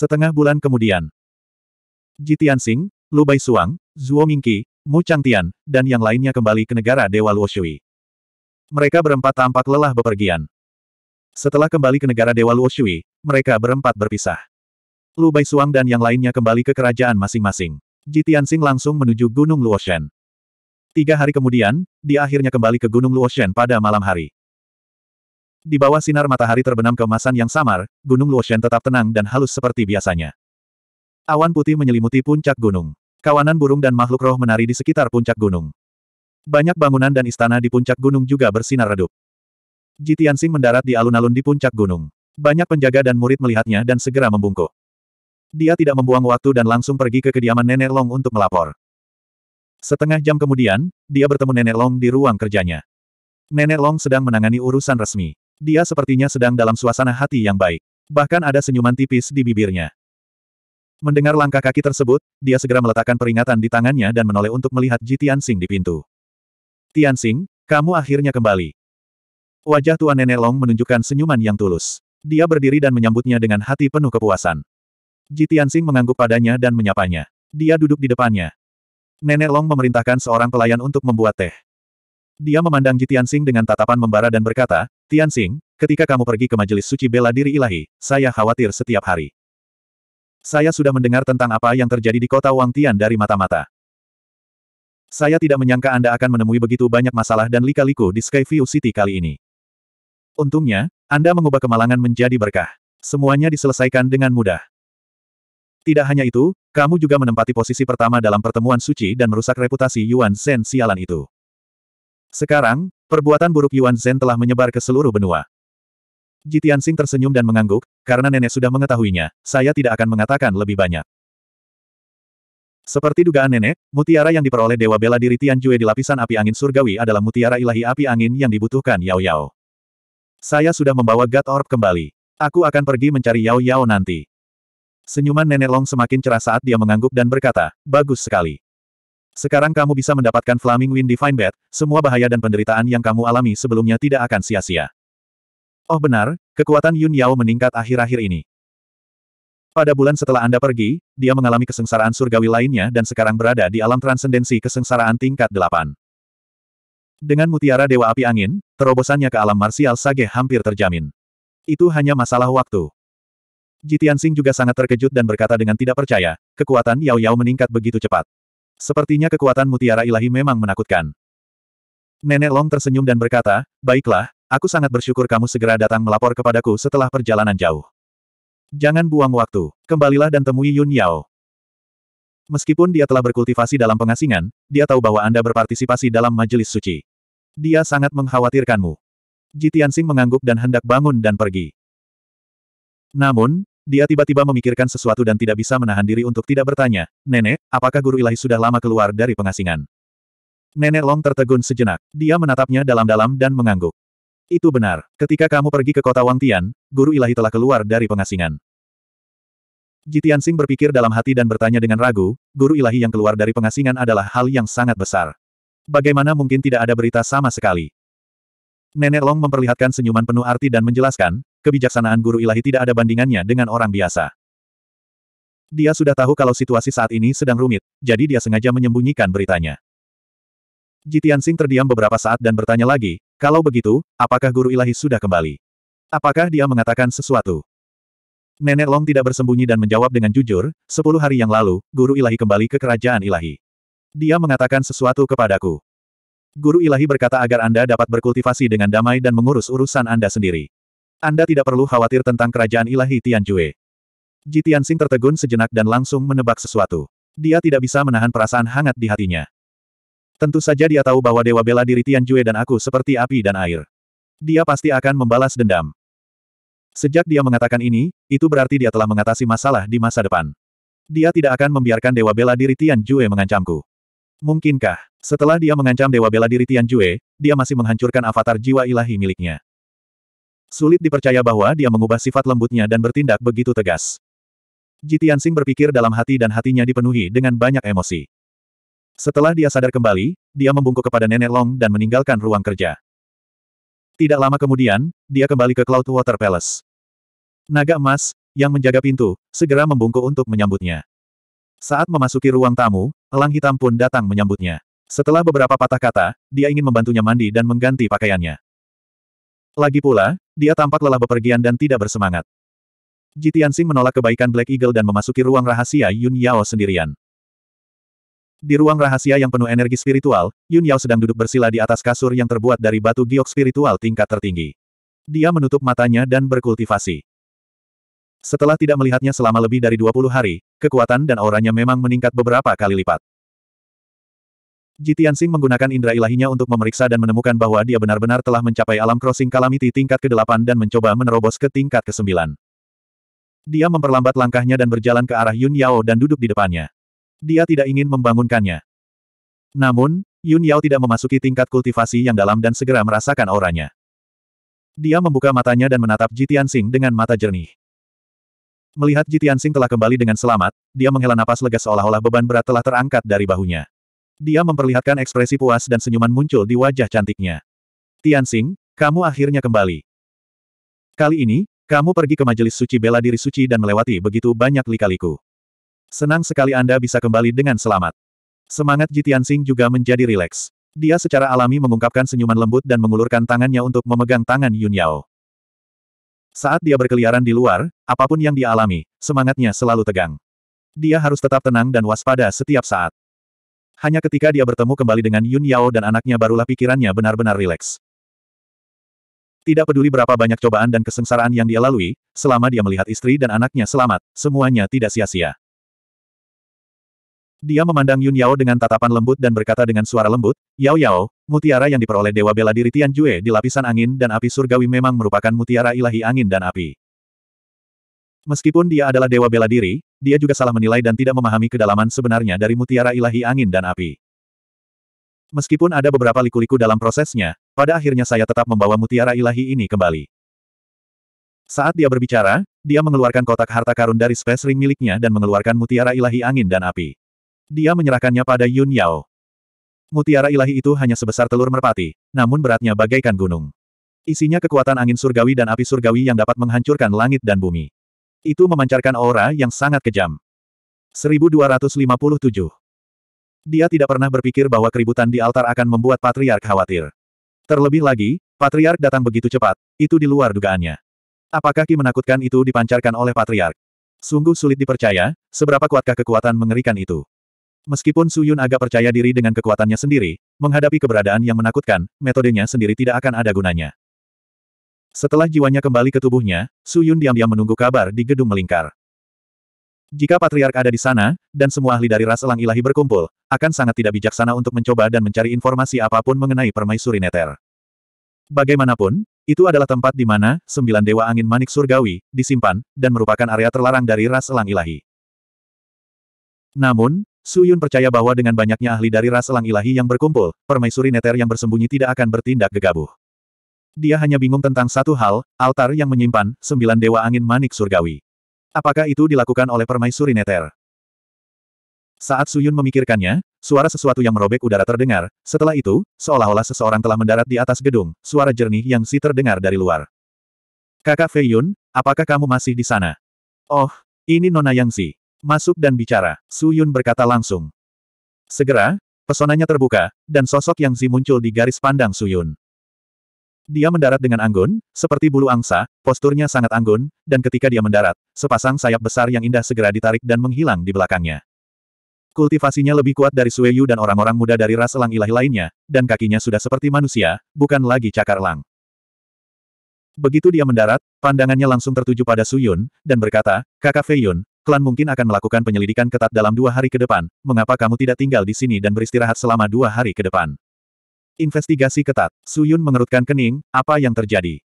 Setengah bulan kemudian. Ji Tianxing, Lu Bai Suang, Zuo Mingqi, Mu Changtian, dan yang lainnya kembali ke negara Dewa Luoshui. Mereka berempat tampak lelah bepergian. Setelah kembali ke negara Dewa Luoshui, mereka berempat berpisah. Lu Bai Suang dan yang lainnya kembali ke kerajaan masing-masing. Ji Tianxing langsung menuju Gunung Luoshen. Tiga hari kemudian, dia akhirnya kembali ke Gunung Luoshen pada malam hari. Di bawah sinar matahari terbenam keemasan yang samar, Gunung Luoshan tetap tenang dan halus seperti biasanya. Awan putih menyelimuti puncak gunung. Kawanan burung dan makhluk roh menari di sekitar puncak gunung. Banyak bangunan dan istana di puncak gunung juga bersinar redup. Ji mendarat di alun-alun di puncak gunung. Banyak penjaga dan murid melihatnya dan segera membungkuk. Dia tidak membuang waktu dan langsung pergi ke kediaman Nenek Long untuk melapor. Setengah jam kemudian, dia bertemu Nenek Long di ruang kerjanya. Nenek Long sedang menangani urusan resmi. Dia sepertinya sedang dalam suasana hati yang baik. Bahkan ada senyuman tipis di bibirnya. Mendengar langkah kaki tersebut, dia segera meletakkan peringatan di tangannya dan menoleh untuk melihat Ji Tianxing di pintu. Tianxing, kamu akhirnya kembali. Wajah Tuan Nenek Long menunjukkan senyuman yang tulus. Dia berdiri dan menyambutnya dengan hati penuh kepuasan. Ji Tianxing mengangguk padanya dan menyapanya. Dia duduk di depannya. Nenek Long memerintahkan seorang pelayan untuk membuat teh. Dia memandang Ji Tianxing dengan tatapan membara dan berkata, Tianxing, ketika kamu pergi ke majelis suci bela diri ilahi, saya khawatir setiap hari. Saya sudah mendengar tentang apa yang terjadi di kota Wang Tian dari mata-mata. Saya tidak menyangka Anda akan menemui begitu banyak masalah dan lika-liku di Skyview City kali ini. Untungnya, Anda mengubah kemalangan menjadi berkah. Semuanya diselesaikan dengan mudah. Tidak hanya itu, kamu juga menempati posisi pertama dalam pertemuan suci dan merusak reputasi Yuan Zhen sialan itu. Sekarang, perbuatan buruk Yuan Zhen telah menyebar ke seluruh benua. Jitian Tianxing tersenyum dan mengangguk, karena nenek sudah mengetahuinya, saya tidak akan mengatakan lebih banyak. Seperti dugaan nenek, mutiara yang diperoleh Dewa Bela Diri Tianjue di lapisan api angin surgawi adalah mutiara ilahi api angin yang dibutuhkan Yao Yao. Saya sudah membawa God Orb kembali. Aku akan pergi mencari Yao Yao nanti. Senyuman nenek Long semakin cerah saat dia mengangguk dan berkata, bagus sekali. Sekarang kamu bisa mendapatkan Flaming Wind Divine Bed. semua bahaya dan penderitaan yang kamu alami sebelumnya tidak akan sia-sia. Oh benar, kekuatan Yun Yao meningkat akhir-akhir ini. Pada bulan setelah Anda pergi, dia mengalami kesengsaraan surgawi lainnya dan sekarang berada di alam transendensi kesengsaraan tingkat 8. Dengan mutiara Dewa Api Angin, terobosannya ke alam marsial Sage hampir terjamin. Itu hanya masalah waktu. Jitian Sing juga sangat terkejut dan berkata dengan tidak percaya, kekuatan Yao Yao meningkat begitu cepat. Sepertinya kekuatan mutiara ilahi memang menakutkan. Nenek Long tersenyum dan berkata, Baiklah, aku sangat bersyukur kamu segera datang melapor kepadaku setelah perjalanan jauh. Jangan buang waktu, kembalilah dan temui Yun Yao. Meskipun dia telah berkultivasi dalam pengasingan, dia tahu bahwa Anda berpartisipasi dalam majelis suci. Dia sangat mengkhawatirkanmu. Jitiansing mengangguk dan hendak bangun dan pergi. Namun, dia tiba-tiba memikirkan sesuatu dan tidak bisa menahan diri untuk tidak bertanya, Nenek, apakah guru ilahi sudah lama keluar dari pengasingan? Nenek Long tertegun sejenak. Dia menatapnya dalam-dalam dan mengangguk. Itu benar. Ketika kamu pergi ke kota Wangtian, guru ilahi telah keluar dari pengasingan. Jitian Sing berpikir dalam hati dan bertanya dengan ragu, guru ilahi yang keluar dari pengasingan adalah hal yang sangat besar. Bagaimana mungkin tidak ada berita sama sekali? Nenek Long memperlihatkan senyuman penuh arti dan menjelaskan, kebijaksanaan guru ilahi tidak ada bandingannya dengan orang biasa. Dia sudah tahu kalau situasi saat ini sedang rumit, jadi dia sengaja menyembunyikan beritanya. Jitian Sing terdiam beberapa saat dan bertanya lagi, kalau begitu, apakah guru ilahi sudah kembali? Apakah dia mengatakan sesuatu? Nenek Long tidak bersembunyi dan menjawab dengan jujur, sepuluh hari yang lalu, guru ilahi kembali ke kerajaan ilahi. Dia mengatakan sesuatu kepadaku. Guru ilahi berkata agar Anda dapat berkultivasi dengan damai dan mengurus urusan Anda sendiri. Anda tidak perlu khawatir tentang kerajaan ilahi Tianjue. Ji Tianxing tertegun sejenak dan langsung menebak sesuatu. Dia tidak bisa menahan perasaan hangat di hatinya. Tentu saja dia tahu bahwa Dewa Bela Diri Tianjue dan aku seperti api dan air. Dia pasti akan membalas dendam. Sejak dia mengatakan ini, itu berarti dia telah mengatasi masalah di masa depan. Dia tidak akan membiarkan Dewa Bela Diri Tianjue mengancamku. Mungkinkah, setelah dia mengancam Dewa Bela Diri Tianjue, dia masih menghancurkan avatar jiwa ilahi miliknya. Sulit dipercaya bahwa dia mengubah sifat lembutnya dan bertindak begitu tegas. Jitiansing berpikir dalam hati dan hatinya dipenuhi dengan banyak emosi. Setelah dia sadar kembali, dia membungkuk kepada Nenek Long dan meninggalkan ruang kerja. Tidak lama kemudian, dia kembali ke Cloud Water Palace. Naga emas, yang menjaga pintu, segera membungkuk untuk menyambutnya. Saat memasuki ruang tamu, elang hitam pun datang menyambutnya. Setelah beberapa patah kata, dia ingin membantunya mandi dan mengganti pakaiannya. Lagi pula, dia tampak lelah bepergian dan tidak bersemangat. Jitiansing menolak kebaikan Black Eagle dan memasuki ruang rahasia Yun Yao sendirian. Di ruang rahasia yang penuh energi spiritual, Yun Yao sedang duduk bersila di atas kasur yang terbuat dari batu giok spiritual tingkat tertinggi. Dia menutup matanya dan berkultivasi. Setelah tidak melihatnya selama lebih dari 20 hari, kekuatan dan auranya memang meningkat beberapa kali lipat. Jitian Sing menggunakan indera ilahinya untuk memeriksa dan menemukan bahwa dia benar-benar telah mencapai alam crossing Kalamiti tingkat ke-8 dan mencoba menerobos ke tingkat ke-9. Dia memperlambat langkahnya dan berjalan ke arah Yun Yao dan duduk di depannya. Dia tidak ingin membangunkannya. Namun, Yun Yao tidak memasuki tingkat kultivasi yang dalam dan segera merasakan auranya. Dia membuka matanya dan menatap Jitian Sing dengan mata jernih. Melihat Jitian Sing telah kembali dengan selamat, dia menghela napas lega seolah-olah beban berat telah terangkat dari bahunya. Dia memperlihatkan ekspresi puas dan senyuman muncul di wajah cantiknya. Tianxing, kamu akhirnya kembali. Kali ini, kamu pergi ke majelis suci bela diri suci dan melewati begitu banyak likaliku. Senang sekali Anda bisa kembali dengan selamat. Semangat Ji Tianxing juga menjadi rileks. Dia secara alami mengungkapkan senyuman lembut dan mengulurkan tangannya untuk memegang tangan Yun Yao. Saat dia berkeliaran di luar, apapun yang dia alami, semangatnya selalu tegang. Dia harus tetap tenang dan waspada setiap saat. Hanya ketika dia bertemu kembali dengan Yun Yao dan anaknya barulah pikirannya benar-benar rileks. Tidak peduli berapa banyak cobaan dan kesengsaraan yang dia lalui, selama dia melihat istri dan anaknya selamat, semuanya tidak sia-sia. Dia memandang Yun Yao dengan tatapan lembut dan berkata dengan suara lembut, Yao Yao, mutiara yang diperoleh Dewa Bela Diri Tian Jue di lapisan angin dan api surgawi memang merupakan mutiara ilahi angin dan api. Meskipun dia adalah Dewa Bela Diri, dia juga salah menilai dan tidak memahami kedalaman sebenarnya dari mutiara ilahi angin dan api. Meskipun ada beberapa liku-liku dalam prosesnya, pada akhirnya saya tetap membawa mutiara ilahi ini kembali. Saat dia berbicara, dia mengeluarkan kotak harta karun dari space ring miliknya dan mengeluarkan mutiara ilahi angin dan api. Dia menyerahkannya pada Yun Yao. Mutiara ilahi itu hanya sebesar telur merpati, namun beratnya bagaikan gunung. Isinya kekuatan angin surgawi dan api surgawi yang dapat menghancurkan langit dan bumi. Itu memancarkan aura yang sangat kejam. 1257. Dia tidak pernah berpikir bahwa keributan di altar akan membuat Patriark khawatir. Terlebih lagi, Patriark datang begitu cepat, itu di luar dugaannya. Apakah Ki menakutkan itu dipancarkan oleh Patriark? Sungguh sulit dipercaya, seberapa kuatkah kekuatan mengerikan itu. Meskipun Suyun agak percaya diri dengan kekuatannya sendiri, menghadapi keberadaan yang menakutkan, metodenya sendiri tidak akan ada gunanya. Setelah jiwanya kembali ke tubuhnya, Su Yun diam-diam menunggu kabar di gedung melingkar. Jika Patriark ada di sana, dan semua ahli dari ras elang ilahi berkumpul, akan sangat tidak bijaksana untuk mencoba dan mencari informasi apapun mengenai permaisuri neter. Bagaimanapun, itu adalah tempat di mana sembilan dewa angin manik surgawi disimpan, dan merupakan area terlarang dari ras elang ilahi. Namun, Su Yun percaya bahwa dengan banyaknya ahli dari ras elang ilahi yang berkumpul, permaisuri neter yang bersembunyi tidak akan bertindak gegabah. Dia hanya bingung tentang satu hal, altar yang menyimpan sembilan dewa angin manik surgawi. Apakah itu dilakukan oleh permaisuri Neter? Saat Suyun memikirkannya, suara sesuatu yang merobek udara terdengar, setelah itu, seolah-olah seseorang telah mendarat di atas gedung, suara jernih yang si terdengar dari luar. Kakak Fei Yun, apakah kamu masih di sana? Oh, ini Nona Yang Si. Masuk dan bicara, Suyun berkata langsung. Segera, Pesonanya terbuka, dan sosok Yang Zi muncul di garis pandang Suyun. Dia mendarat dengan anggun, seperti bulu angsa, posturnya sangat anggun, dan ketika dia mendarat, sepasang sayap besar yang indah segera ditarik dan menghilang di belakangnya. Kultivasinya lebih kuat dari Sueyu dan orang-orang muda dari ras elang ilahi lainnya, dan kakinya sudah seperti manusia, bukan lagi cakar elang. Begitu dia mendarat, pandangannya langsung tertuju pada Suyun, dan berkata, Kakak Feiyun, klan mungkin akan melakukan penyelidikan ketat dalam dua hari ke depan, mengapa kamu tidak tinggal di sini dan beristirahat selama dua hari ke depan? Investigasi ketat. Suyun mengerutkan kening, apa yang terjadi?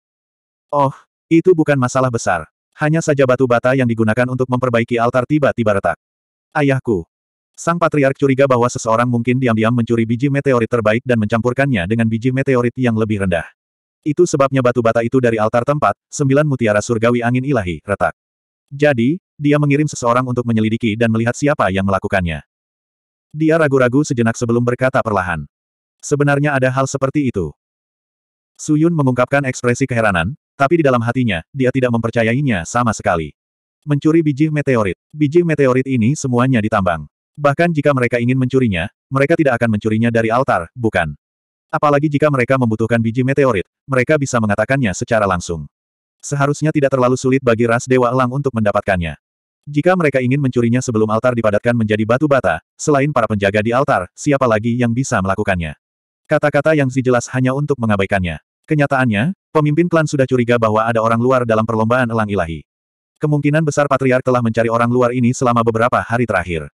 Oh, itu bukan masalah besar. Hanya saja batu bata yang digunakan untuk memperbaiki altar tiba-tiba retak. Ayahku. Sang patriark curiga bahwa seseorang mungkin diam-diam mencuri biji meteorit terbaik dan mencampurkannya dengan biji meteorit yang lebih rendah. Itu sebabnya batu bata itu dari altar tempat, sembilan mutiara surgawi angin ilahi, retak. Jadi, dia mengirim seseorang untuk menyelidiki dan melihat siapa yang melakukannya. Dia ragu-ragu sejenak sebelum berkata perlahan. Sebenarnya ada hal seperti itu. Suyun mengungkapkan ekspresi keheranan, tapi di dalam hatinya, dia tidak mempercayainya sama sekali. Mencuri biji meteorit. Biji meteorit ini semuanya ditambang. Bahkan jika mereka ingin mencurinya, mereka tidak akan mencurinya dari altar, bukan. Apalagi jika mereka membutuhkan biji meteorit, mereka bisa mengatakannya secara langsung. Seharusnya tidak terlalu sulit bagi ras Dewa Elang untuk mendapatkannya. Jika mereka ingin mencurinya sebelum altar dipadatkan menjadi batu bata, selain para penjaga di altar, siapa lagi yang bisa melakukannya? Kata-kata yang Zi jelas hanya untuk mengabaikannya. Kenyataannya, pemimpin klan sudah curiga bahwa ada orang luar dalam perlombaan elang ilahi. Kemungkinan besar Patriark telah mencari orang luar ini selama beberapa hari terakhir.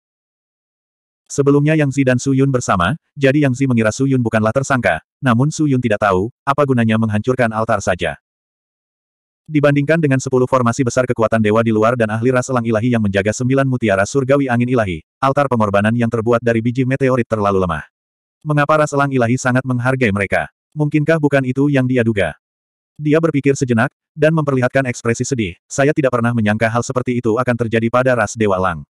Sebelumnya Yang Zi dan Su Yun bersama, jadi Yang Zi mengira Su Yun bukanlah tersangka, namun Su Yun tidak tahu, apa gunanya menghancurkan altar saja. Dibandingkan dengan sepuluh formasi besar kekuatan dewa di luar dan ahli ras elang ilahi yang menjaga sembilan mutiara surgawi angin ilahi, altar pengorbanan yang terbuat dari biji meteorit terlalu lemah. Mengapa ras elang ilahi sangat menghargai mereka? Mungkinkah bukan itu yang dia duga? Dia berpikir sejenak, dan memperlihatkan ekspresi sedih. Saya tidak pernah menyangka hal seperti itu akan terjadi pada ras Dewa elang.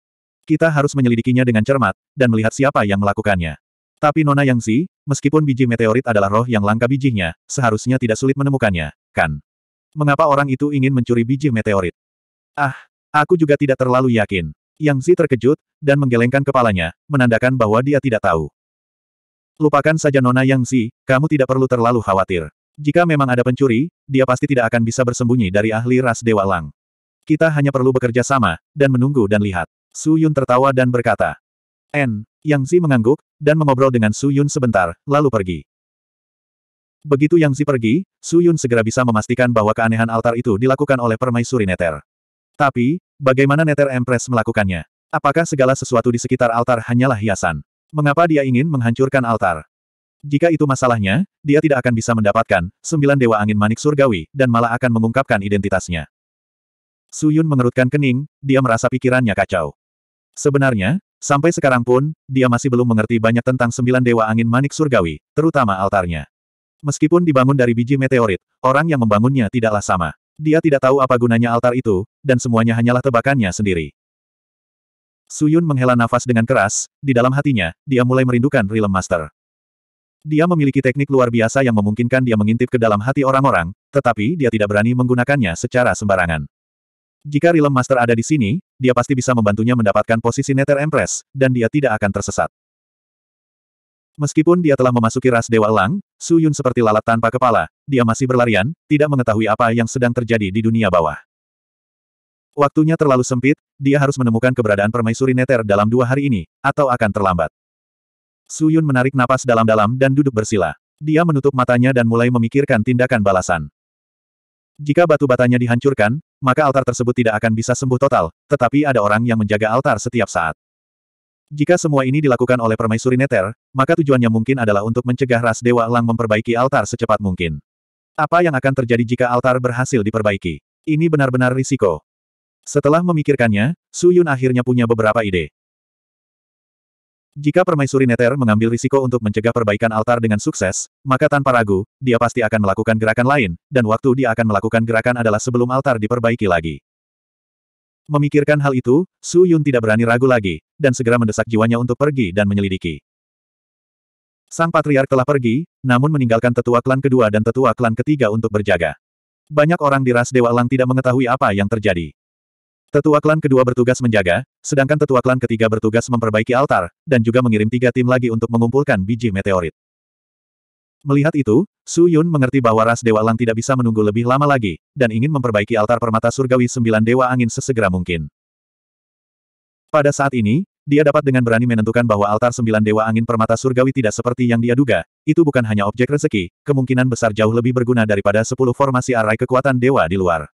Kita harus menyelidikinya dengan cermat, dan melihat siapa yang melakukannya. Tapi Nona Yang Zi, meskipun biji meteorit adalah roh yang langka bijinya, seharusnya tidak sulit menemukannya, kan? Mengapa orang itu ingin mencuri biji meteorit? Ah, aku juga tidak terlalu yakin. Yang Zi terkejut, dan menggelengkan kepalanya, menandakan bahwa dia tidak tahu. Lupakan saja Nona Yang Zi, kamu tidak perlu terlalu khawatir. Jika memang ada pencuri, dia pasti tidak akan bisa bersembunyi dari ahli ras Dewa Lang. Kita hanya perlu bekerja sama, dan menunggu dan lihat. Su Yun tertawa dan berkata. N. Yang Zi mengangguk, dan mengobrol dengan Su Yun sebentar, lalu pergi. Begitu Yang Zi pergi, Su Yun segera bisa memastikan bahwa keanehan altar itu dilakukan oleh permaisuri Neter. Tapi, bagaimana Neter Empress melakukannya? Apakah segala sesuatu di sekitar altar hanyalah hiasan? Mengapa dia ingin menghancurkan altar? Jika itu masalahnya, dia tidak akan bisa mendapatkan sembilan dewa angin manik surgawi, dan malah akan mengungkapkan identitasnya. Su Yun mengerutkan kening, dia merasa pikirannya kacau. Sebenarnya, sampai sekarang pun, dia masih belum mengerti banyak tentang sembilan dewa angin manik surgawi, terutama altarnya. Meskipun dibangun dari biji meteorit, orang yang membangunnya tidaklah sama. Dia tidak tahu apa gunanya altar itu, dan semuanya hanyalah tebakannya sendiri. Suyun menghela nafas dengan keras, di dalam hatinya, dia mulai merindukan Realm Master. Dia memiliki teknik luar biasa yang memungkinkan dia mengintip ke dalam hati orang-orang, tetapi dia tidak berani menggunakannya secara sembarangan. Jika Realm Master ada di sini, dia pasti bisa membantunya mendapatkan posisi Nether Empress, dan dia tidak akan tersesat. Meskipun dia telah memasuki ras Dewa Elang, Suyun seperti lalat tanpa kepala, dia masih berlarian, tidak mengetahui apa yang sedang terjadi di dunia bawah. Waktunya terlalu sempit, dia harus menemukan keberadaan permaisuri neter dalam dua hari ini, atau akan terlambat. Su Yun menarik napas dalam-dalam dan duduk bersila. Dia menutup matanya dan mulai memikirkan tindakan balasan. Jika batu batanya dihancurkan, maka altar tersebut tidak akan bisa sembuh total, tetapi ada orang yang menjaga altar setiap saat. Jika semua ini dilakukan oleh permaisuri neter, maka tujuannya mungkin adalah untuk mencegah ras Dewa Elang memperbaiki altar secepat mungkin. Apa yang akan terjadi jika altar berhasil diperbaiki? Ini benar-benar risiko. Setelah memikirkannya, Su Yun akhirnya punya beberapa ide. Jika permaisuri Neter mengambil risiko untuk mencegah perbaikan altar dengan sukses, maka tanpa ragu, dia pasti akan melakukan gerakan lain, dan waktu dia akan melakukan gerakan adalah sebelum altar diperbaiki lagi. Memikirkan hal itu, Su Yun tidak berani ragu lagi, dan segera mendesak jiwanya untuk pergi dan menyelidiki. Sang patriark telah pergi, namun meninggalkan tetua klan kedua dan tetua klan ketiga untuk berjaga. Banyak orang di ras Dewa Lang tidak mengetahui apa yang terjadi. Tetua klan kedua bertugas menjaga, sedangkan tetua klan ketiga bertugas memperbaiki altar, dan juga mengirim tiga tim lagi untuk mengumpulkan biji meteorit. Melihat itu, Su Yun mengerti bahwa ras Dewa Lang tidak bisa menunggu lebih lama lagi, dan ingin memperbaiki altar permata surgawi sembilan Dewa Angin sesegera mungkin. Pada saat ini, dia dapat dengan berani menentukan bahwa altar sembilan Dewa Angin permata surgawi tidak seperti yang dia duga, itu bukan hanya objek rezeki, kemungkinan besar jauh lebih berguna daripada sepuluh formasi arai kekuatan dewa di luar.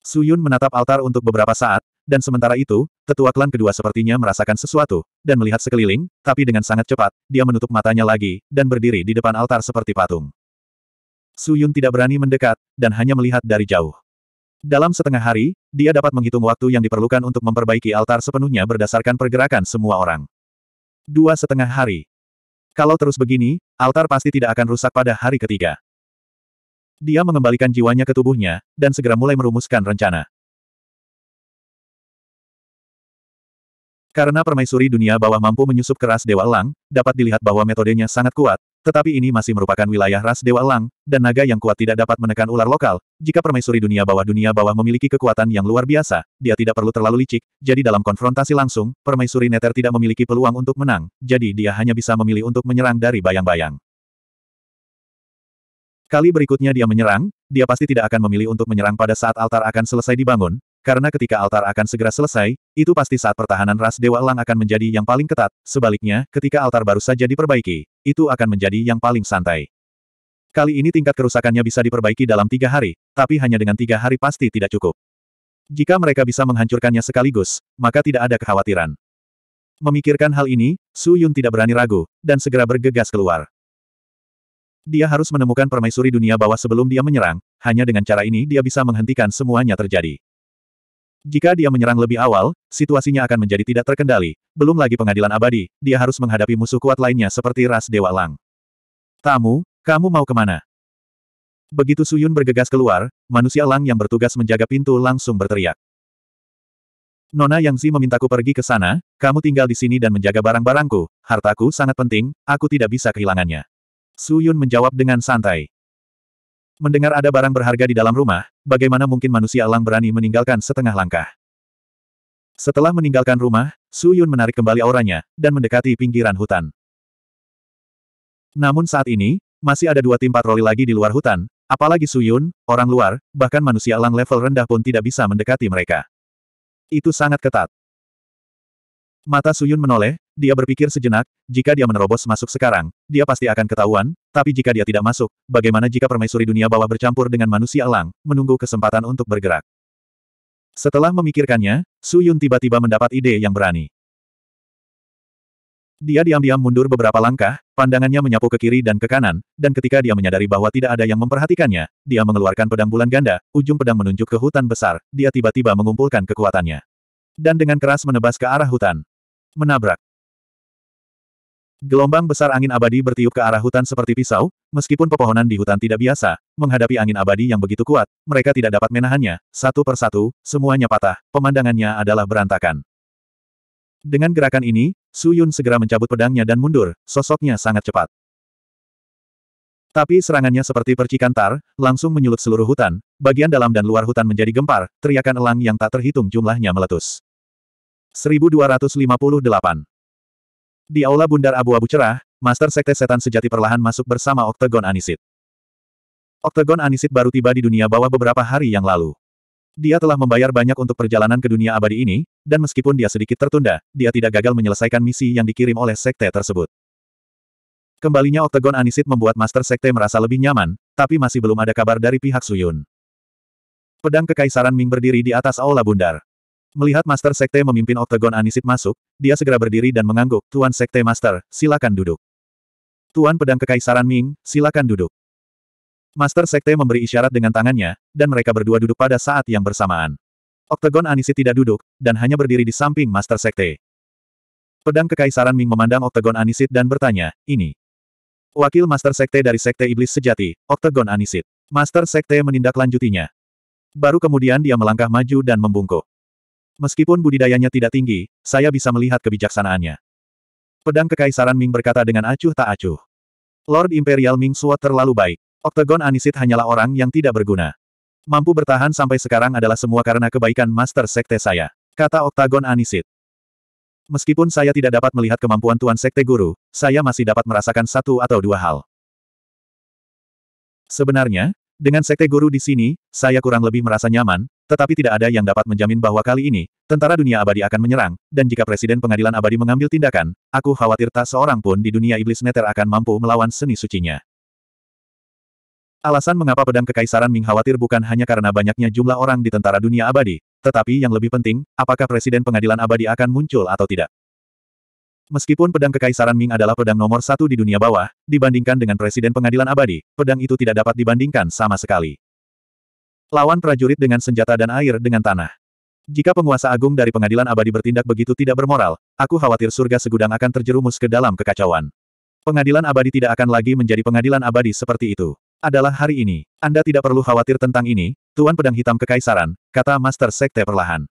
Suyun menatap altar untuk beberapa saat, dan sementara itu, tetua klan kedua sepertinya merasakan sesuatu, dan melihat sekeliling, tapi dengan sangat cepat, dia menutup matanya lagi, dan berdiri di depan altar seperti patung. Suyun tidak berani mendekat, dan hanya melihat dari jauh. Dalam setengah hari, dia dapat menghitung waktu yang diperlukan untuk memperbaiki altar sepenuhnya berdasarkan pergerakan semua orang. Dua setengah hari. Kalau terus begini, altar pasti tidak akan rusak pada hari ketiga. Dia mengembalikan jiwanya ke tubuhnya, dan segera mulai merumuskan rencana. Karena permaisuri dunia bawah mampu menyusup ke ras Dewa Elang, dapat dilihat bahwa metodenya sangat kuat, tetapi ini masih merupakan wilayah ras Dewa Elang, dan naga yang kuat tidak dapat menekan ular lokal. Jika permaisuri dunia bawah dunia bawah memiliki kekuatan yang luar biasa, dia tidak perlu terlalu licik, jadi dalam konfrontasi langsung, permaisuri neter tidak memiliki peluang untuk menang, jadi dia hanya bisa memilih untuk menyerang dari bayang-bayang. Kali berikutnya dia menyerang, dia pasti tidak akan memilih untuk menyerang pada saat altar akan selesai dibangun, karena ketika altar akan segera selesai, itu pasti saat pertahanan ras Dewa Elang akan menjadi yang paling ketat, sebaliknya, ketika altar baru saja diperbaiki, itu akan menjadi yang paling santai. Kali ini tingkat kerusakannya bisa diperbaiki dalam tiga hari, tapi hanya dengan tiga hari pasti tidak cukup. Jika mereka bisa menghancurkannya sekaligus, maka tidak ada kekhawatiran. Memikirkan hal ini, Su Yun tidak berani ragu, dan segera bergegas keluar. Dia harus menemukan permaisuri dunia bawah sebelum dia menyerang, hanya dengan cara ini dia bisa menghentikan semuanya terjadi. Jika dia menyerang lebih awal, situasinya akan menjadi tidak terkendali, belum lagi pengadilan abadi, dia harus menghadapi musuh kuat lainnya seperti ras Dewa Lang. Tamu, kamu mau kemana? Begitu Suyun bergegas keluar, manusia Lang yang bertugas menjaga pintu langsung berteriak. Nona Yang Yangzi memintaku pergi ke sana, kamu tinggal di sini dan menjaga barang-barangku, hartaku sangat penting, aku tidak bisa kehilangannya. Su Yun menjawab dengan santai. Mendengar ada barang berharga di dalam rumah, bagaimana mungkin manusia elang berani meninggalkan setengah langkah? Setelah meninggalkan rumah, Su Yun menarik kembali auranya, dan mendekati pinggiran hutan. Namun saat ini, masih ada dua tim patroli lagi di luar hutan, apalagi Su Yun, orang luar, bahkan manusia elang level rendah pun tidak bisa mendekati mereka. Itu sangat ketat. Mata Suyun menoleh, dia berpikir sejenak, jika dia menerobos masuk sekarang, dia pasti akan ketahuan, tapi jika dia tidak masuk, bagaimana jika permaisuri dunia bawah bercampur dengan manusia elang, menunggu kesempatan untuk bergerak. Setelah memikirkannya, Suyun tiba-tiba mendapat ide yang berani. Dia diam-diam mundur beberapa langkah, pandangannya menyapu ke kiri dan ke kanan, dan ketika dia menyadari bahwa tidak ada yang memperhatikannya, dia mengeluarkan pedang bulan ganda, ujung pedang menunjuk ke hutan besar, dia tiba-tiba mengumpulkan kekuatannya. Dan dengan keras menebas ke arah hutan. Menabrak. Gelombang besar angin abadi bertiup ke arah hutan seperti pisau, meskipun pepohonan di hutan tidak biasa, menghadapi angin abadi yang begitu kuat, mereka tidak dapat menahannya, satu persatu, semuanya patah, pemandangannya adalah berantakan. Dengan gerakan ini, Su Yun segera mencabut pedangnya dan mundur, sosoknya sangat cepat. Tapi serangannya seperti percikan tar, langsung menyulut seluruh hutan, bagian dalam dan luar hutan menjadi gempar, teriakan elang yang tak terhitung jumlahnya meletus. 1258. Di aula bundar abu-abu cerah, Master Sekte Setan Sejati perlahan masuk bersama Oktagon Anisit. Oktagon Anisit baru tiba di dunia bawah beberapa hari yang lalu. Dia telah membayar banyak untuk perjalanan ke dunia abadi ini, dan meskipun dia sedikit tertunda, dia tidak gagal menyelesaikan misi yang dikirim oleh sekte tersebut. Kembalinya Oktagon Anisit membuat Master Sekte merasa lebih nyaman, tapi masih belum ada kabar dari pihak Suyun. Pedang Kekaisaran Ming berdiri di atas aula bundar. Melihat Master Sekte memimpin Oktagon Anisit masuk, dia segera berdiri dan mengangguk, Tuan Sekte Master, silakan duduk. Tuan Pedang Kekaisaran Ming, silakan duduk. Master Sekte memberi isyarat dengan tangannya, dan mereka berdua duduk pada saat yang bersamaan. Oktagon Anisit tidak duduk, dan hanya berdiri di samping Master Sekte. Pedang Kekaisaran Ming memandang Oktagon Anisit dan bertanya, ini. Wakil Master Sekte dari Sekte Iblis Sejati, Oktagon Anisit. Master Sekte menindaklanjutinya. Baru kemudian dia melangkah maju dan membungkuk. Meskipun budidayanya tidak tinggi, saya bisa melihat kebijaksanaannya. Pedang Kekaisaran Ming berkata dengan acuh tak acuh. Lord Imperial Ming Suat terlalu baik. Oktagon Anisit hanyalah orang yang tidak berguna. Mampu bertahan sampai sekarang adalah semua karena kebaikan Master Sekte saya. Kata Oktagon Anisit. Meskipun saya tidak dapat melihat kemampuan Tuan Sekte Guru, saya masih dapat merasakan satu atau dua hal. Sebenarnya, dengan Sekte Guru di sini, saya kurang lebih merasa nyaman, tetapi tidak ada yang dapat menjamin bahwa kali ini, tentara dunia abadi akan menyerang, dan jika Presiden Pengadilan Abadi mengambil tindakan, aku khawatir tak seorang pun di dunia iblis neter akan mampu melawan seni sucinya. Alasan mengapa pedang kekaisaran Ming khawatir bukan hanya karena banyaknya jumlah orang di tentara dunia abadi, tetapi yang lebih penting, apakah Presiden Pengadilan Abadi akan muncul atau tidak. Meskipun pedang kekaisaran Ming adalah pedang nomor satu di dunia bawah, dibandingkan dengan Presiden Pengadilan Abadi, pedang itu tidak dapat dibandingkan sama sekali. Lawan prajurit dengan senjata dan air dengan tanah. Jika penguasa agung dari pengadilan abadi bertindak begitu tidak bermoral, aku khawatir surga segudang akan terjerumus ke dalam kekacauan. Pengadilan abadi tidak akan lagi menjadi pengadilan abadi seperti itu. Adalah hari ini. Anda tidak perlu khawatir tentang ini, Tuan Pedang Hitam Kekaisaran, kata Master Sekte perlahan.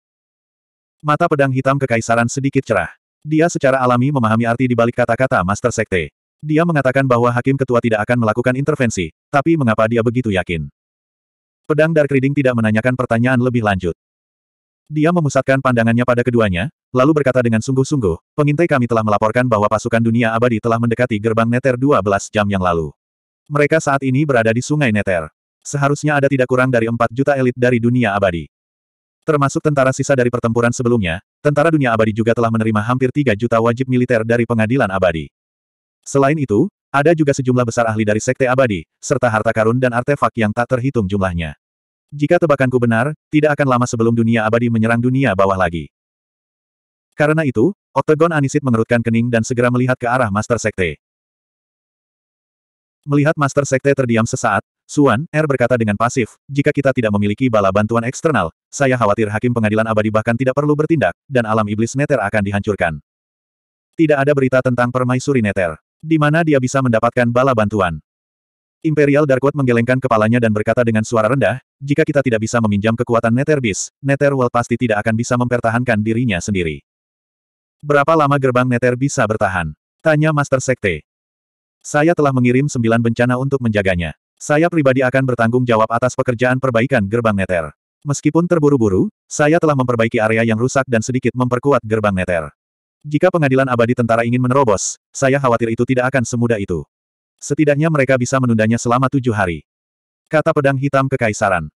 Mata pedang hitam Kekaisaran sedikit cerah. Dia secara alami memahami arti di balik kata-kata Master Sekte. Dia mengatakan bahwa Hakim Ketua tidak akan melakukan intervensi, tapi mengapa dia begitu yakin? Pedang Dark Reading tidak menanyakan pertanyaan lebih lanjut. Dia memusatkan pandangannya pada keduanya, lalu berkata dengan sungguh-sungguh, pengintai kami telah melaporkan bahwa pasukan dunia abadi telah mendekati gerbang Neter 12 jam yang lalu. Mereka saat ini berada di sungai Neter. Seharusnya ada tidak kurang dari 4 juta elit dari dunia abadi. Termasuk tentara sisa dari pertempuran sebelumnya, tentara dunia abadi juga telah menerima hampir 3 juta wajib militer dari pengadilan abadi. Selain itu, ada juga sejumlah besar ahli dari Sekte Abadi, serta harta karun dan artefak yang tak terhitung jumlahnya. Jika tebakanku benar, tidak akan lama sebelum dunia abadi menyerang dunia bawah lagi. Karena itu, Octagon Anisit mengerutkan kening dan segera melihat ke arah Master Sekte. Melihat Master Sekte terdiam sesaat, Suan, R er berkata dengan pasif, jika kita tidak memiliki bala bantuan eksternal, saya khawatir hakim pengadilan abadi bahkan tidak perlu bertindak, dan alam iblis neter akan dihancurkan. Tidak ada berita tentang permaisuri neter. Di mana dia bisa mendapatkan bala bantuan? Imperial Darkwood menggelengkan kepalanya dan berkata dengan suara rendah, jika kita tidak bisa meminjam kekuatan Neterbis, Netherworld pasti tidak akan bisa mempertahankan dirinya sendiri. Berapa lama gerbang Nether bisa bertahan? Tanya Master Sekte. Saya telah mengirim sembilan bencana untuk menjaganya. Saya pribadi akan bertanggung jawab atas pekerjaan perbaikan gerbang Nether. Meskipun terburu-buru, saya telah memperbaiki area yang rusak dan sedikit memperkuat gerbang Nether. Jika pengadilan abadi tentara ingin menerobos, saya khawatir itu tidak akan semudah itu. Setidaknya mereka bisa menundanya selama tujuh hari. Kata pedang hitam kekaisaran.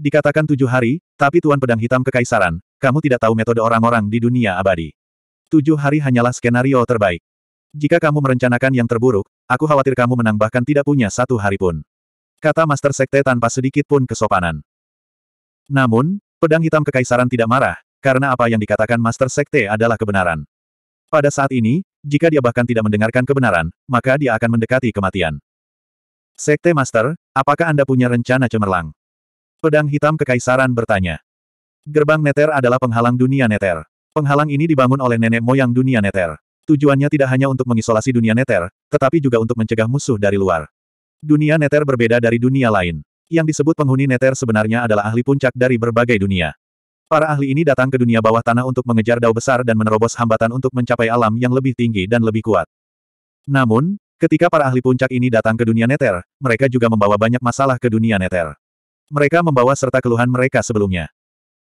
Dikatakan tujuh hari, tapi Tuan Pedang Hitam Kekaisaran, kamu tidak tahu metode orang-orang di dunia abadi. Tujuh hari hanyalah skenario terbaik. Jika kamu merencanakan yang terburuk, aku khawatir kamu menang bahkan tidak punya satu hari pun. Kata Master Sekte tanpa sedikit pun kesopanan. Namun, Pedang Hitam Kekaisaran tidak marah, karena apa yang dikatakan Master Sekte adalah kebenaran. Pada saat ini, jika dia bahkan tidak mendengarkan kebenaran, maka dia akan mendekati kematian. Sekte Master, apakah Anda punya rencana cemerlang? Pedang Hitam Kekaisaran bertanya. Gerbang Neter adalah penghalang dunia Neter. Penghalang ini dibangun oleh nenek moyang dunia Neter. Tujuannya tidak hanya untuk mengisolasi dunia Neter, tetapi juga untuk mencegah musuh dari luar. Dunia Neter berbeda dari dunia lain. Yang disebut penghuni Neter sebenarnya adalah ahli puncak dari berbagai dunia. Para ahli ini datang ke dunia bawah tanah untuk mengejar dao besar dan menerobos hambatan untuk mencapai alam yang lebih tinggi dan lebih kuat. Namun, ketika para ahli puncak ini datang ke dunia neter, mereka juga membawa banyak masalah ke dunia neter. Mereka membawa serta keluhan mereka sebelumnya.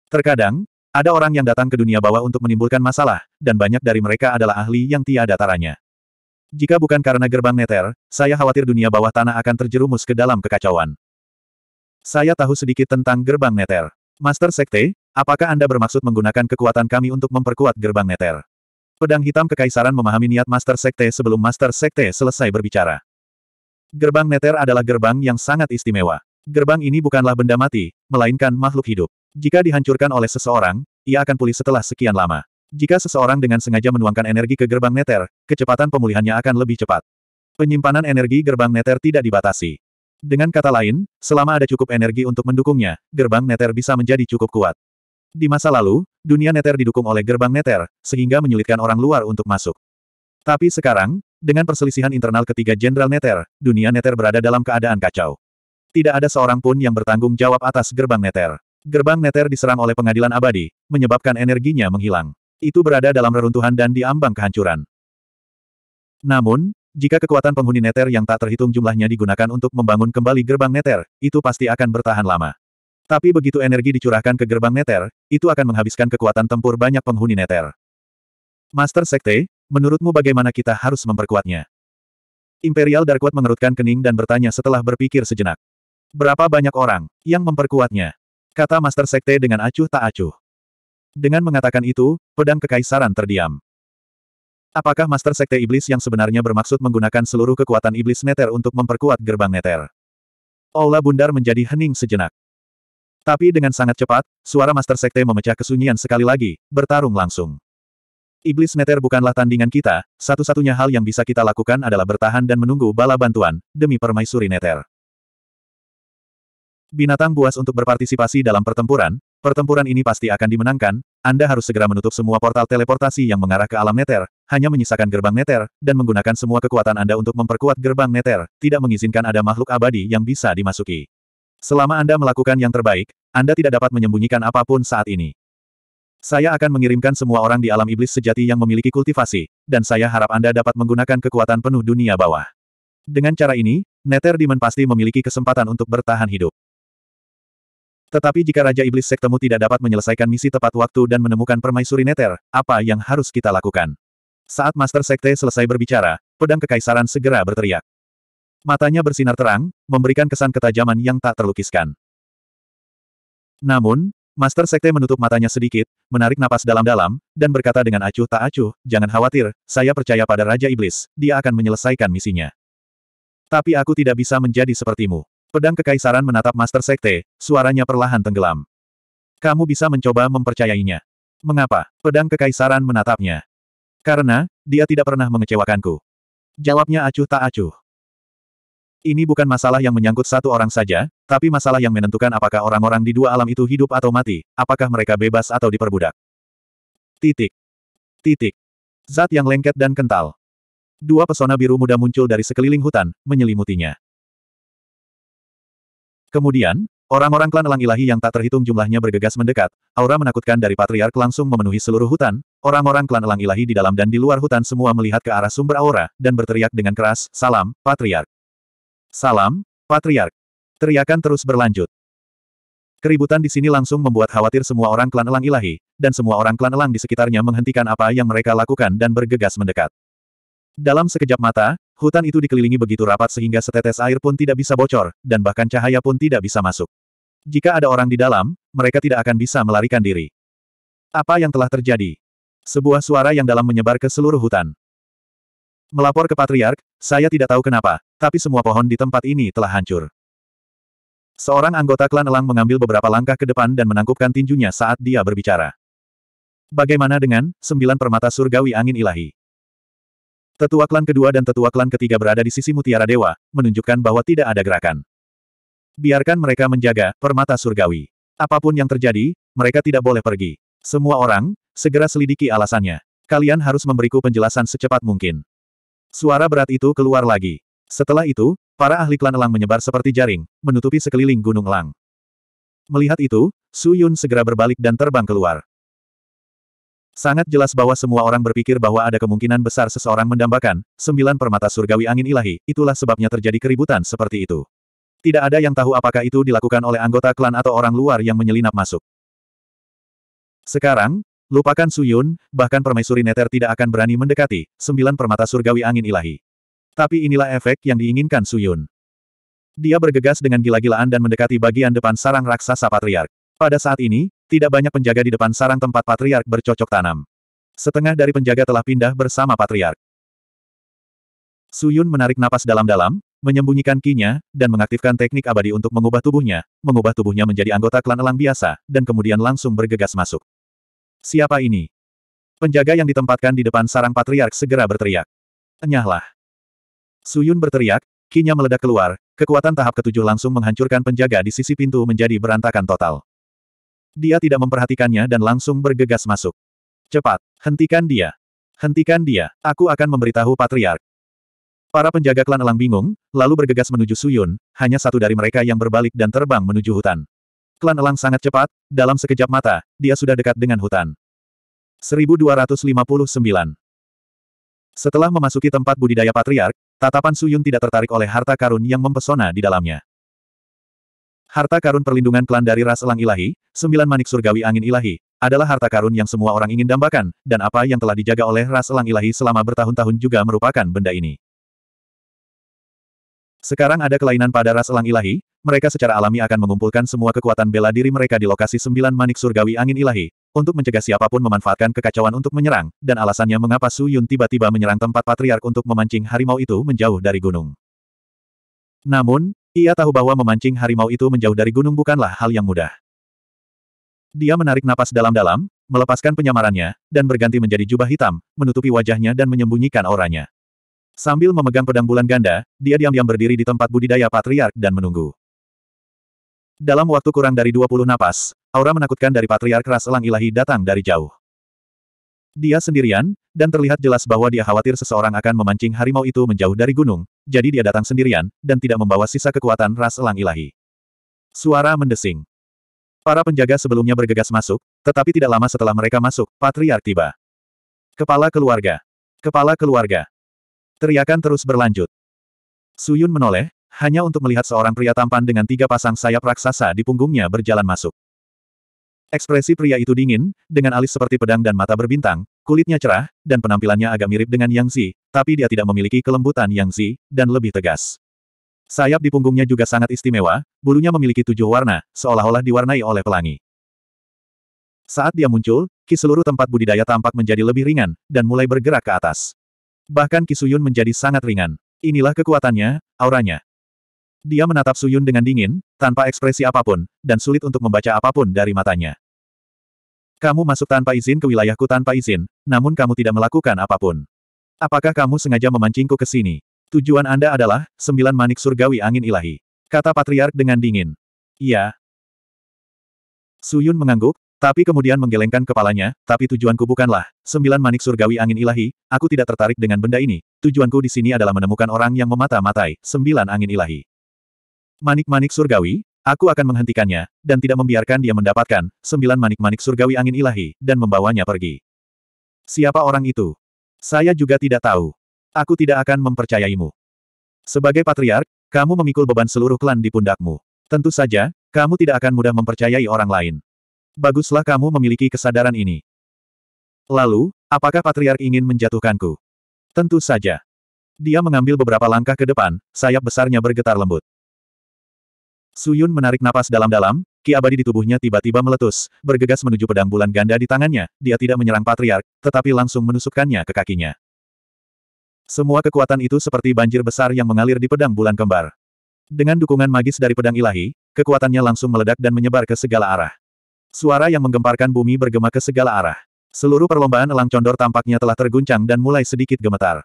Terkadang, ada orang yang datang ke dunia bawah untuk menimbulkan masalah, dan banyak dari mereka adalah ahli yang tiada taranya. Jika bukan karena gerbang neter, saya khawatir dunia bawah tanah akan terjerumus ke dalam kekacauan. Saya tahu sedikit tentang gerbang neter. Master Sekte, Apakah Anda bermaksud menggunakan kekuatan kami untuk memperkuat gerbang neter? Pedang hitam kekaisaran memahami niat Master Sekte sebelum Master Sekte selesai berbicara. Gerbang neter adalah gerbang yang sangat istimewa. Gerbang ini bukanlah benda mati, melainkan makhluk hidup. Jika dihancurkan oleh seseorang, ia akan pulih setelah sekian lama. Jika seseorang dengan sengaja menuangkan energi ke gerbang neter, kecepatan pemulihannya akan lebih cepat. Penyimpanan energi gerbang neter tidak dibatasi. Dengan kata lain, selama ada cukup energi untuk mendukungnya, gerbang neter bisa menjadi cukup kuat. Di masa lalu, dunia neter didukung oleh gerbang neter, sehingga menyulitkan orang luar untuk masuk. Tapi sekarang, dengan perselisihan internal ketiga Jenderal Neter, dunia neter berada dalam keadaan kacau. Tidak ada seorang pun yang bertanggung jawab atas gerbang neter. Gerbang neter diserang oleh pengadilan abadi, menyebabkan energinya menghilang. Itu berada dalam reruntuhan dan diambang kehancuran. Namun, jika kekuatan penghuni neter yang tak terhitung jumlahnya digunakan untuk membangun kembali gerbang neter, itu pasti akan bertahan lama. Tapi begitu energi dicurahkan ke gerbang neter, itu akan menghabiskan kekuatan tempur banyak penghuni neter. Master Sekte, menurutmu bagaimana kita harus memperkuatnya? Imperial Darkwood mengerutkan kening dan bertanya setelah berpikir sejenak. Berapa banyak orang yang memperkuatnya? Kata Master Sekte dengan acuh tak acuh. Dengan mengatakan itu, pedang kekaisaran terdiam. Apakah Master Sekte Iblis yang sebenarnya bermaksud menggunakan seluruh kekuatan Iblis Neter untuk memperkuat gerbang Neter? Aula bundar menjadi hening sejenak. Tapi dengan sangat cepat, suara Master Sekte memecah kesunyian sekali lagi, bertarung langsung. Iblis Neter bukanlah tandingan kita, satu-satunya hal yang bisa kita lakukan adalah bertahan dan menunggu bala bantuan, demi permaisuri Neter. Binatang buas untuk berpartisipasi dalam pertempuran, pertempuran ini pasti akan dimenangkan, Anda harus segera menutup semua portal teleportasi yang mengarah ke alam Neter, hanya menyisakan gerbang Neter, dan menggunakan semua kekuatan Anda untuk memperkuat gerbang Neter, tidak mengizinkan ada makhluk abadi yang bisa dimasuki. Selama Anda melakukan yang terbaik, Anda tidak dapat menyembunyikan apapun saat ini. Saya akan mengirimkan semua orang di alam iblis sejati yang memiliki kultivasi, dan saya harap Anda dapat menggunakan kekuatan penuh dunia bawah. Dengan cara ini, Nether Demon pasti memiliki kesempatan untuk bertahan hidup. Tetapi jika Raja Iblis Sektemu tidak dapat menyelesaikan misi tepat waktu dan menemukan permaisuri Nether, apa yang harus kita lakukan? Saat Master Sekte selesai berbicara, pedang kekaisaran segera berteriak. Matanya bersinar terang, memberikan kesan ketajaman yang tak terlukiskan. Namun, Master Sekte menutup matanya sedikit, menarik napas dalam-dalam, dan berkata dengan acuh tak acuh, jangan khawatir, saya percaya pada Raja Iblis, dia akan menyelesaikan misinya. Tapi aku tidak bisa menjadi sepertimu. Pedang Kekaisaran menatap Master Sekte, suaranya perlahan tenggelam. Kamu bisa mencoba mempercayainya. Mengapa? Pedang Kekaisaran menatapnya. Karena, dia tidak pernah mengecewakanku. Jawabnya acuh tak acuh. Ini bukan masalah yang menyangkut satu orang saja, tapi masalah yang menentukan apakah orang-orang di dua alam itu hidup atau mati, apakah mereka bebas atau diperbudak. Titik. Titik. Zat yang lengket dan kental. Dua pesona biru muda muncul dari sekeliling hutan, menyelimutinya. Kemudian, orang-orang klan elang ilahi yang tak terhitung jumlahnya bergegas mendekat, aura menakutkan dari patriark langsung memenuhi seluruh hutan, orang-orang klan elang ilahi di dalam dan di luar hutan semua melihat ke arah sumber aura, dan berteriak dengan keras, salam, patriark. Salam, Patriark. Teriakan terus berlanjut. Keributan di sini langsung membuat khawatir semua orang klan elang ilahi, dan semua orang klan elang di sekitarnya menghentikan apa yang mereka lakukan dan bergegas mendekat. Dalam sekejap mata, hutan itu dikelilingi begitu rapat sehingga setetes air pun tidak bisa bocor, dan bahkan cahaya pun tidak bisa masuk. Jika ada orang di dalam, mereka tidak akan bisa melarikan diri. Apa yang telah terjadi? Sebuah suara yang dalam menyebar ke seluruh hutan. Melapor ke Patriark, saya tidak tahu kenapa, tapi semua pohon di tempat ini telah hancur. Seorang anggota klan Elang mengambil beberapa langkah ke depan dan menangkupkan tinjunya saat dia berbicara. Bagaimana dengan sembilan permata surgawi angin ilahi? Tetua klan kedua dan tetua klan ketiga berada di sisi mutiara dewa, menunjukkan bahwa tidak ada gerakan. Biarkan mereka menjaga permata surgawi. Apapun yang terjadi, mereka tidak boleh pergi. Semua orang, segera selidiki alasannya. Kalian harus memberiku penjelasan secepat mungkin. Suara berat itu keluar lagi. Setelah itu, para ahli klan Elang menyebar seperti jaring, menutupi sekeliling Gunung Elang. Melihat itu, Su Yun segera berbalik dan terbang keluar. Sangat jelas bahwa semua orang berpikir bahwa ada kemungkinan besar seseorang mendambakan, sembilan permata surgawi angin ilahi, itulah sebabnya terjadi keributan seperti itu. Tidak ada yang tahu apakah itu dilakukan oleh anggota klan atau orang luar yang menyelinap masuk. Sekarang, lupakan Suyun, bahkan permaisuri Neter tidak akan berani mendekati, sembilan permata surgawi angin ilahi. Tapi inilah efek yang diinginkan Suyun. Dia bergegas dengan gila-gilaan dan mendekati bagian depan sarang raksasa patriark. Pada saat ini, tidak banyak penjaga di depan sarang tempat patriark bercocok tanam. Setengah dari penjaga telah pindah bersama patriark. Suyun menarik napas dalam-dalam, menyembunyikan kinya, dan mengaktifkan teknik abadi untuk mengubah tubuhnya, mengubah tubuhnya menjadi anggota klan elang biasa, dan kemudian langsung bergegas masuk. Siapa ini? Penjaga yang ditempatkan di depan sarang patriark segera berteriak. Enyahlah. Suyun berteriak, kinya meledak keluar, kekuatan tahap ketujuh langsung menghancurkan penjaga di sisi pintu menjadi berantakan total. Dia tidak memperhatikannya dan langsung bergegas masuk. Cepat, hentikan dia. Hentikan dia, aku akan memberitahu Patriark. Para penjaga klan elang bingung, lalu bergegas menuju Suyun, hanya satu dari mereka yang berbalik dan terbang menuju hutan. Klan elang sangat cepat, dalam sekejap mata, dia sudah dekat dengan hutan. 1259 Setelah memasuki tempat budidaya patriark, Tatapan Suyun tidak tertarik oleh harta karun yang mempesona di dalamnya. Harta karun perlindungan klan dari ras elang ilahi, sembilan manik surgawi angin ilahi, adalah harta karun yang semua orang ingin dambakan, dan apa yang telah dijaga oleh ras elang ilahi selama bertahun-tahun juga merupakan benda ini. Sekarang ada kelainan pada ras elang ilahi, mereka secara alami akan mengumpulkan semua kekuatan bela diri mereka di lokasi sembilan manik surgawi angin ilahi, untuk mencegah siapapun memanfaatkan kekacauan untuk menyerang, dan alasannya mengapa Su Yun tiba-tiba menyerang tempat patriark untuk memancing harimau itu menjauh dari gunung. Namun, ia tahu bahwa memancing harimau itu menjauh dari gunung bukanlah hal yang mudah. Dia menarik napas dalam-dalam, melepaskan penyamarannya, dan berganti menjadi jubah hitam, menutupi wajahnya dan menyembunyikan auranya. Sambil memegang pedang bulan ganda, dia diam-diam berdiri di tempat budidaya patriark dan menunggu. Dalam waktu kurang dari 20 napas, Aura menakutkan dari Patriark Ras Elang Ilahi datang dari jauh. Dia sendirian, dan terlihat jelas bahwa dia khawatir seseorang akan memancing harimau itu menjauh dari gunung, jadi dia datang sendirian, dan tidak membawa sisa kekuatan ras elang ilahi. Suara mendesing. Para penjaga sebelumnya bergegas masuk, tetapi tidak lama setelah mereka masuk, Patriark tiba. Kepala keluarga. Kepala keluarga. Teriakan terus berlanjut. Suyun menoleh, hanya untuk melihat seorang pria tampan dengan tiga pasang sayap raksasa di punggungnya berjalan masuk. Ekspresi pria itu dingin, dengan alis seperti pedang dan mata berbintang, kulitnya cerah, dan penampilannya agak mirip dengan Yang Zi, tapi dia tidak memiliki kelembutan Yang Zi, dan lebih tegas. Sayap di punggungnya juga sangat istimewa, bulunya memiliki tujuh warna, seolah-olah diwarnai oleh pelangi. Saat dia muncul, ki seluruh tempat budidaya tampak menjadi lebih ringan, dan mulai bergerak ke atas. Bahkan Kisuyun menjadi sangat ringan. Inilah kekuatannya, auranya. Dia menatap Suyun dengan dingin, tanpa ekspresi apapun, dan sulit untuk membaca apapun dari matanya. Kamu masuk tanpa izin ke wilayahku tanpa izin, namun kamu tidak melakukan apapun. Apakah kamu sengaja memancingku ke sini? Tujuan Anda adalah, sembilan manik surgawi angin ilahi. Kata Patriark dengan dingin. Iya. Suyun mengangguk, tapi kemudian menggelengkan kepalanya, tapi tujuanku bukanlah, sembilan manik surgawi angin ilahi, aku tidak tertarik dengan benda ini, tujuanku di sini adalah menemukan orang yang memata-matai, sembilan angin ilahi. Manik-manik surgawi, aku akan menghentikannya, dan tidak membiarkan dia mendapatkan sembilan manik-manik surgawi angin ilahi, dan membawanya pergi. Siapa orang itu? Saya juga tidak tahu. Aku tidak akan mempercayaimu. Sebagai patriark, kamu memikul beban seluruh klan di pundakmu. Tentu saja, kamu tidak akan mudah mempercayai orang lain. Baguslah kamu memiliki kesadaran ini. Lalu, apakah patriark ingin menjatuhkanku? Tentu saja. Dia mengambil beberapa langkah ke depan, sayap besarnya bergetar lembut. Suyun menarik napas dalam-dalam, ki abadi di tubuhnya tiba-tiba meletus, bergegas menuju pedang bulan ganda di tangannya, dia tidak menyerang patriark, tetapi langsung menusukkannya ke kakinya. Semua kekuatan itu seperti banjir besar yang mengalir di pedang bulan kembar. Dengan dukungan magis dari pedang ilahi, kekuatannya langsung meledak dan menyebar ke segala arah. Suara yang menggemparkan bumi bergema ke segala arah. Seluruh perlombaan elang condor tampaknya telah terguncang dan mulai sedikit gemetar.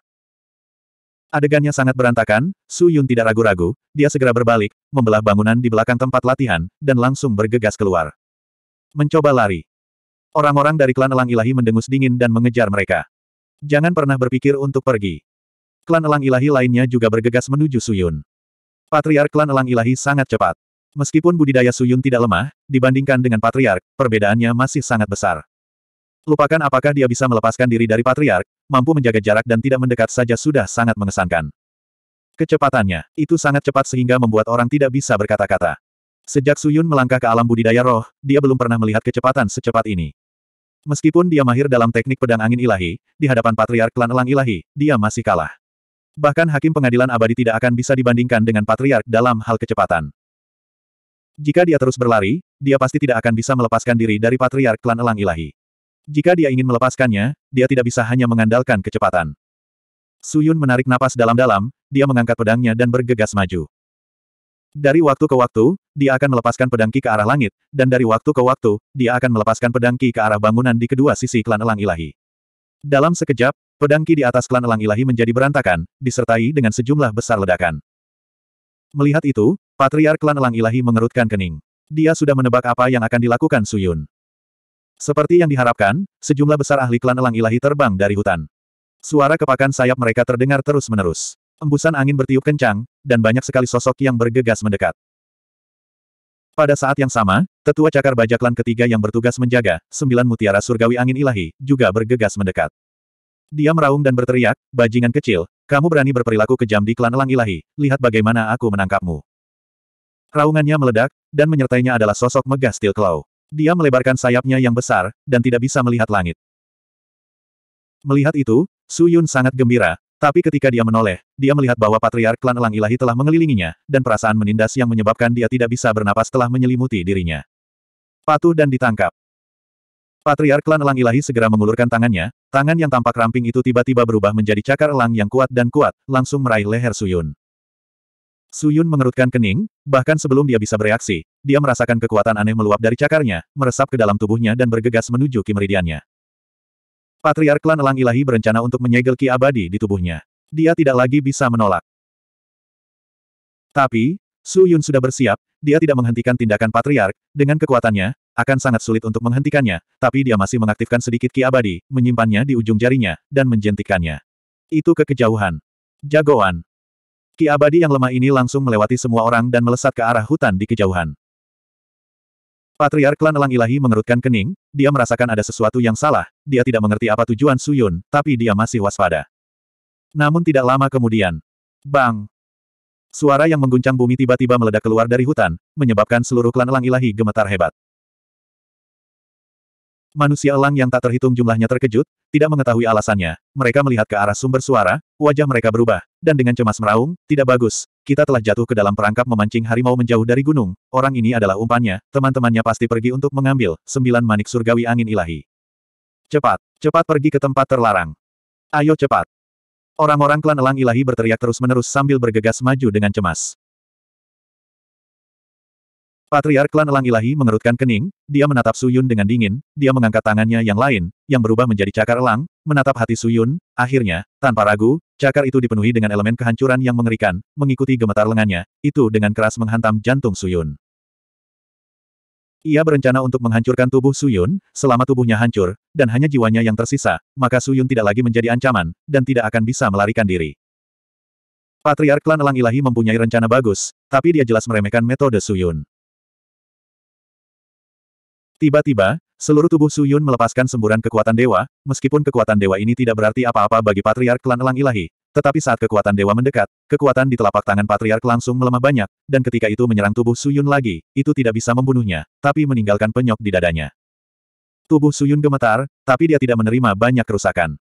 Adegannya sangat berantakan, Su Yun tidak ragu-ragu, dia segera berbalik, membelah bangunan di belakang tempat latihan, dan langsung bergegas keluar. Mencoba lari. Orang-orang dari klan Elang Ilahi mendengus dingin dan mengejar mereka. Jangan pernah berpikir untuk pergi. Klan Elang Ilahi lainnya juga bergegas menuju Su Yun. Patriark klan Elang Ilahi sangat cepat. Meskipun budidaya Su Yun tidak lemah, dibandingkan dengan Patriark, perbedaannya masih sangat besar. Lupakan apakah dia bisa melepaskan diri dari patriark, mampu menjaga jarak dan tidak mendekat saja sudah sangat mengesankan. Kecepatannya, itu sangat cepat sehingga membuat orang tidak bisa berkata-kata. Sejak Suyun melangkah ke alam budidaya roh, dia belum pernah melihat kecepatan secepat ini. Meskipun dia mahir dalam teknik pedang angin ilahi, di hadapan patriark klan elang ilahi, dia masih kalah. Bahkan hakim pengadilan abadi tidak akan bisa dibandingkan dengan patriark dalam hal kecepatan. Jika dia terus berlari, dia pasti tidak akan bisa melepaskan diri dari patriark klan elang ilahi. Jika dia ingin melepaskannya, dia tidak bisa hanya mengandalkan kecepatan. Suyun menarik napas dalam-dalam, dia mengangkat pedangnya dan bergegas maju. Dari waktu ke waktu, dia akan melepaskan pedang Ki ke arah langit, dan dari waktu ke waktu, dia akan melepaskan pedang Ki ke arah bangunan di kedua sisi klan elang ilahi. Dalam sekejap, pedang Ki di atas klan elang ilahi menjadi berantakan, disertai dengan sejumlah besar ledakan. Melihat itu, Patriar klan elang ilahi mengerutkan kening. Dia sudah menebak apa yang akan dilakukan Suyun. Seperti yang diharapkan, sejumlah besar ahli klan elang ilahi terbang dari hutan. Suara kepakan sayap mereka terdengar terus-menerus. Embusan angin bertiup kencang, dan banyak sekali sosok yang bergegas mendekat. Pada saat yang sama, tetua cakar bajak klan ketiga yang bertugas menjaga, sembilan mutiara surgawi angin ilahi, juga bergegas mendekat. Dia meraung dan berteriak, bajingan kecil, kamu berani berperilaku kejam di klan elang ilahi, lihat bagaimana aku menangkapmu. Raungannya meledak, dan menyertainya adalah sosok megah Steel Claw. Dia melebarkan sayapnya yang besar, dan tidak bisa melihat langit. Melihat itu, Su Yun sangat gembira, tapi ketika dia menoleh, dia melihat bahwa Patriark Klan Elang Ilahi telah mengelilinginya, dan perasaan menindas yang menyebabkan dia tidak bisa bernapas telah menyelimuti dirinya. Patuh dan ditangkap. Patriark Klan Elang Ilahi segera mengulurkan tangannya, tangan yang tampak ramping itu tiba-tiba berubah menjadi cakar elang yang kuat dan kuat, langsung meraih leher Su Yun. Suyun mengerutkan kening, bahkan sebelum dia bisa bereaksi, dia merasakan kekuatan aneh meluap dari cakarnya, meresap ke dalam tubuhnya dan bergegas menuju ki Patriark klan Elang Ilahi berencana untuk menyegel ki abadi di tubuhnya. Dia tidak lagi bisa menolak. Tapi, Su Yun sudah bersiap, dia tidak menghentikan tindakan patriark, dengan kekuatannya, akan sangat sulit untuk menghentikannya, tapi dia masih mengaktifkan sedikit ki abadi, menyimpannya di ujung jarinya, dan menjentikannya. Itu kekejauhan, kejauhan. Jagoan. Ki abadi yang lemah ini langsung melewati semua orang dan melesat ke arah hutan di kejauhan. Patriark klan Elang Ilahi mengerutkan kening, dia merasakan ada sesuatu yang salah, dia tidak mengerti apa tujuan Suyun, tapi dia masih waspada. Namun tidak lama kemudian, bang! Suara yang mengguncang bumi tiba-tiba meledak keluar dari hutan, menyebabkan seluruh klan Elang Ilahi gemetar hebat. Manusia elang yang tak terhitung jumlahnya terkejut, tidak mengetahui alasannya. Mereka melihat ke arah sumber suara, wajah mereka berubah, dan dengan cemas meraung, tidak bagus. Kita telah jatuh ke dalam perangkap memancing harimau menjauh dari gunung. Orang ini adalah umpannya, teman-temannya pasti pergi untuk mengambil sembilan manik surgawi angin ilahi. Cepat, cepat pergi ke tempat terlarang. Ayo cepat. Orang-orang klan elang ilahi berteriak terus-menerus sambil bergegas maju dengan cemas. Patriark klan Elang Ilahi mengerutkan kening, dia menatap Suyun dengan dingin, dia mengangkat tangannya yang lain, yang berubah menjadi cakar elang, menatap hati Suyun, akhirnya, tanpa ragu, cakar itu dipenuhi dengan elemen kehancuran yang mengerikan, mengikuti gemetar lengannya, itu dengan keras menghantam jantung Suyun. Ia berencana untuk menghancurkan tubuh Suyun, selama tubuhnya hancur, dan hanya jiwanya yang tersisa, maka Suyun tidak lagi menjadi ancaman, dan tidak akan bisa melarikan diri. Patriark klan Elang Ilahi mempunyai rencana bagus, tapi dia jelas meremehkan metode Suyun. Tiba-tiba, seluruh tubuh Su Yun melepaskan semburan kekuatan dewa, meskipun kekuatan dewa ini tidak berarti apa-apa bagi Patriark Klan Elang Ilahi. Tetapi saat kekuatan dewa mendekat, kekuatan di telapak tangan Patriark langsung melemah banyak, dan ketika itu menyerang tubuh Su Yun lagi, itu tidak bisa membunuhnya, tapi meninggalkan penyok di dadanya. Tubuh Su Yun gemetar, tapi dia tidak menerima banyak kerusakan.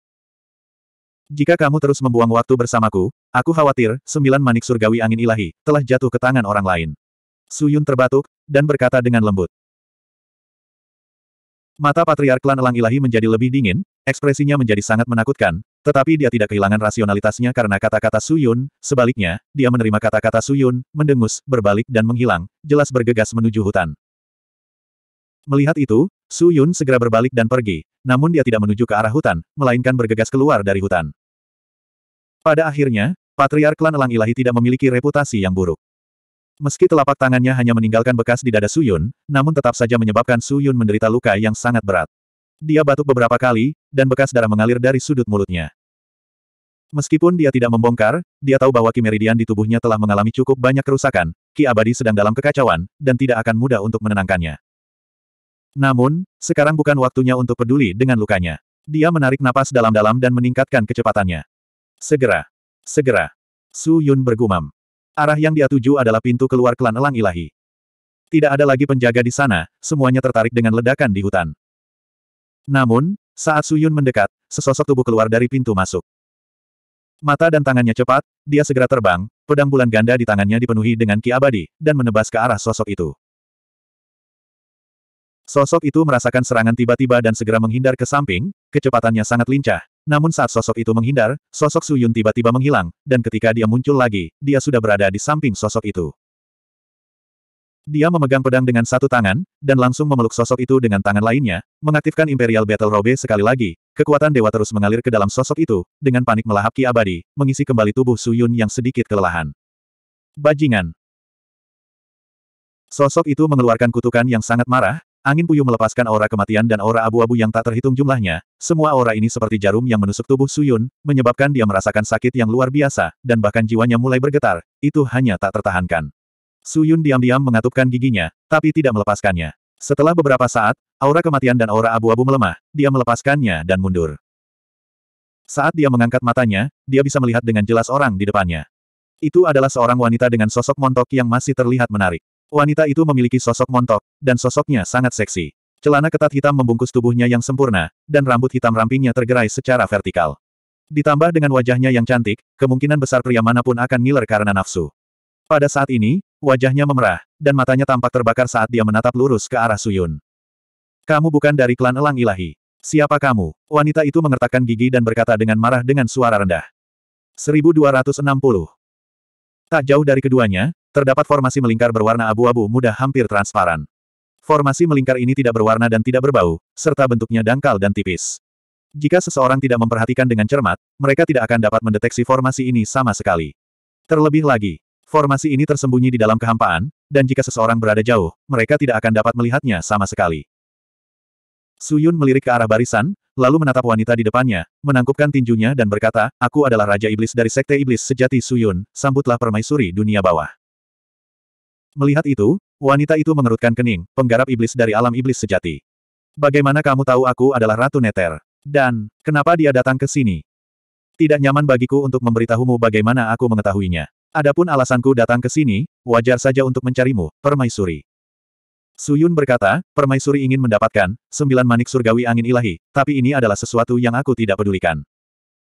Jika kamu terus membuang waktu bersamaku, aku khawatir, sembilan manik surgawi angin ilahi, telah jatuh ke tangan orang lain. Suyun terbatuk, dan berkata dengan lembut. Mata Patriark Klan Elang Ilahi menjadi lebih dingin, ekspresinya menjadi sangat menakutkan, tetapi dia tidak kehilangan rasionalitasnya karena kata-kata Suyun, sebaliknya, dia menerima kata-kata Suyun, mendengus, berbalik dan menghilang, jelas bergegas menuju hutan. Melihat itu, Suyun segera berbalik dan pergi, namun dia tidak menuju ke arah hutan, melainkan bergegas keluar dari hutan. Pada akhirnya, Patriark Klan Elang Ilahi tidak memiliki reputasi yang buruk. Meski telapak tangannya hanya meninggalkan bekas di dada Suyun, namun tetap saja menyebabkan Suyun menderita luka yang sangat berat. Dia batuk beberapa kali, dan bekas darah mengalir dari sudut mulutnya. Meskipun dia tidak membongkar, dia tahu bahwa Meridian di tubuhnya telah mengalami cukup banyak kerusakan, ki abadi sedang dalam kekacauan, dan tidak akan mudah untuk menenangkannya. Namun, sekarang bukan waktunya untuk peduli dengan lukanya. Dia menarik napas dalam-dalam dan meningkatkan kecepatannya. Segera! Segera! Su Yun bergumam. Arah yang dia tuju adalah pintu keluar klan elang ilahi. Tidak ada lagi penjaga di sana, semuanya tertarik dengan ledakan di hutan. Namun, saat Suyun mendekat, sesosok tubuh keluar dari pintu masuk. Mata dan tangannya cepat, dia segera terbang, pedang bulan ganda di tangannya dipenuhi dengan ki abadi, dan menebas ke arah sosok itu. Sosok itu merasakan serangan tiba-tiba dan segera menghindar ke samping, kecepatannya sangat lincah, namun saat sosok itu menghindar, sosok Su Yun tiba-tiba menghilang, dan ketika dia muncul lagi, dia sudah berada di samping sosok itu. Dia memegang pedang dengan satu tangan, dan langsung memeluk sosok itu dengan tangan lainnya, mengaktifkan Imperial Battle Robe sekali lagi, kekuatan dewa terus mengalir ke dalam sosok itu, dengan panik melahap ki abadi, mengisi kembali tubuh Su Yun yang sedikit kelelahan. Bajingan. Sosok itu mengeluarkan kutukan yang sangat marah, Angin puyuh melepaskan aura kematian dan aura abu-abu yang tak terhitung jumlahnya, semua aura ini seperti jarum yang menusuk tubuh Suyun, menyebabkan dia merasakan sakit yang luar biasa, dan bahkan jiwanya mulai bergetar, itu hanya tak tertahankan. Suyun diam-diam mengatupkan giginya, tapi tidak melepaskannya. Setelah beberapa saat, aura kematian dan aura abu-abu melemah, dia melepaskannya dan mundur. Saat dia mengangkat matanya, dia bisa melihat dengan jelas orang di depannya. Itu adalah seorang wanita dengan sosok montok yang masih terlihat menarik. Wanita itu memiliki sosok montok, dan sosoknya sangat seksi. Celana ketat hitam membungkus tubuhnya yang sempurna, dan rambut hitam rampingnya tergerai secara vertikal. Ditambah dengan wajahnya yang cantik, kemungkinan besar pria manapun akan ngiler karena nafsu. Pada saat ini, wajahnya memerah, dan matanya tampak terbakar saat dia menatap lurus ke arah Suyun. Kamu bukan dari klan elang ilahi. Siapa kamu? Wanita itu mengertakkan gigi dan berkata dengan marah dengan suara rendah. 1260. Tak jauh dari keduanya, Terdapat formasi melingkar berwarna abu-abu muda hampir transparan. Formasi melingkar ini tidak berwarna dan tidak berbau, serta bentuknya dangkal dan tipis. Jika seseorang tidak memperhatikan dengan cermat, mereka tidak akan dapat mendeteksi formasi ini sama sekali. Terlebih lagi, formasi ini tersembunyi di dalam kehampaan, dan jika seseorang berada jauh, mereka tidak akan dapat melihatnya sama sekali. Suyun melirik ke arah barisan, lalu menatap wanita di depannya, menangkupkan tinjunya dan berkata, Aku adalah Raja Iblis dari Sekte Iblis sejati Suyun, sambutlah permaisuri dunia bawah. Melihat itu, wanita itu mengerutkan kening, penggarap iblis dari alam iblis sejati. Bagaimana kamu tahu aku adalah Ratu Neter? Dan, kenapa dia datang ke sini? Tidak nyaman bagiku untuk memberitahumu bagaimana aku mengetahuinya. Adapun alasanku datang ke sini, wajar saja untuk mencarimu, Permaisuri. Suyun berkata, Permaisuri ingin mendapatkan sembilan manik surgawi angin ilahi, tapi ini adalah sesuatu yang aku tidak pedulikan.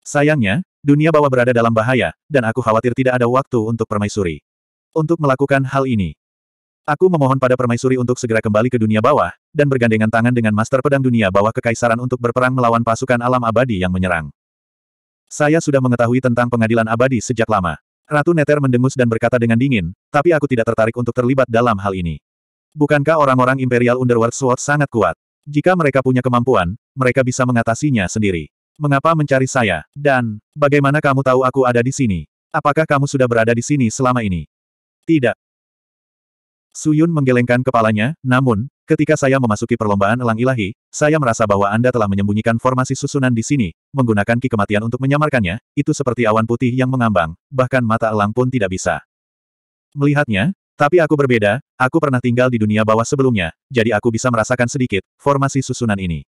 Sayangnya, dunia bawah berada dalam bahaya, dan aku khawatir tidak ada waktu untuk Permaisuri untuk melakukan hal ini. Aku memohon pada permaisuri untuk segera kembali ke dunia bawah, dan bergandengan tangan dengan master pedang dunia bawah kekaisaran untuk berperang melawan pasukan alam abadi yang menyerang. Saya sudah mengetahui tentang pengadilan abadi sejak lama. Ratu Neter mendengus dan berkata dengan dingin, tapi aku tidak tertarik untuk terlibat dalam hal ini. Bukankah orang-orang Imperial Underworld Sword sangat kuat? Jika mereka punya kemampuan, mereka bisa mengatasinya sendiri. Mengapa mencari saya? Dan, bagaimana kamu tahu aku ada di sini? Apakah kamu sudah berada di sini selama ini? Tidak. Suyun menggelengkan kepalanya, namun, ketika saya memasuki perlombaan elang ilahi, saya merasa bahwa Anda telah menyembunyikan formasi susunan di sini, menggunakan ki kematian untuk menyamarkannya, itu seperti awan putih yang mengambang, bahkan mata elang pun tidak bisa. Melihatnya, tapi aku berbeda, aku pernah tinggal di dunia bawah sebelumnya, jadi aku bisa merasakan sedikit, formasi susunan ini.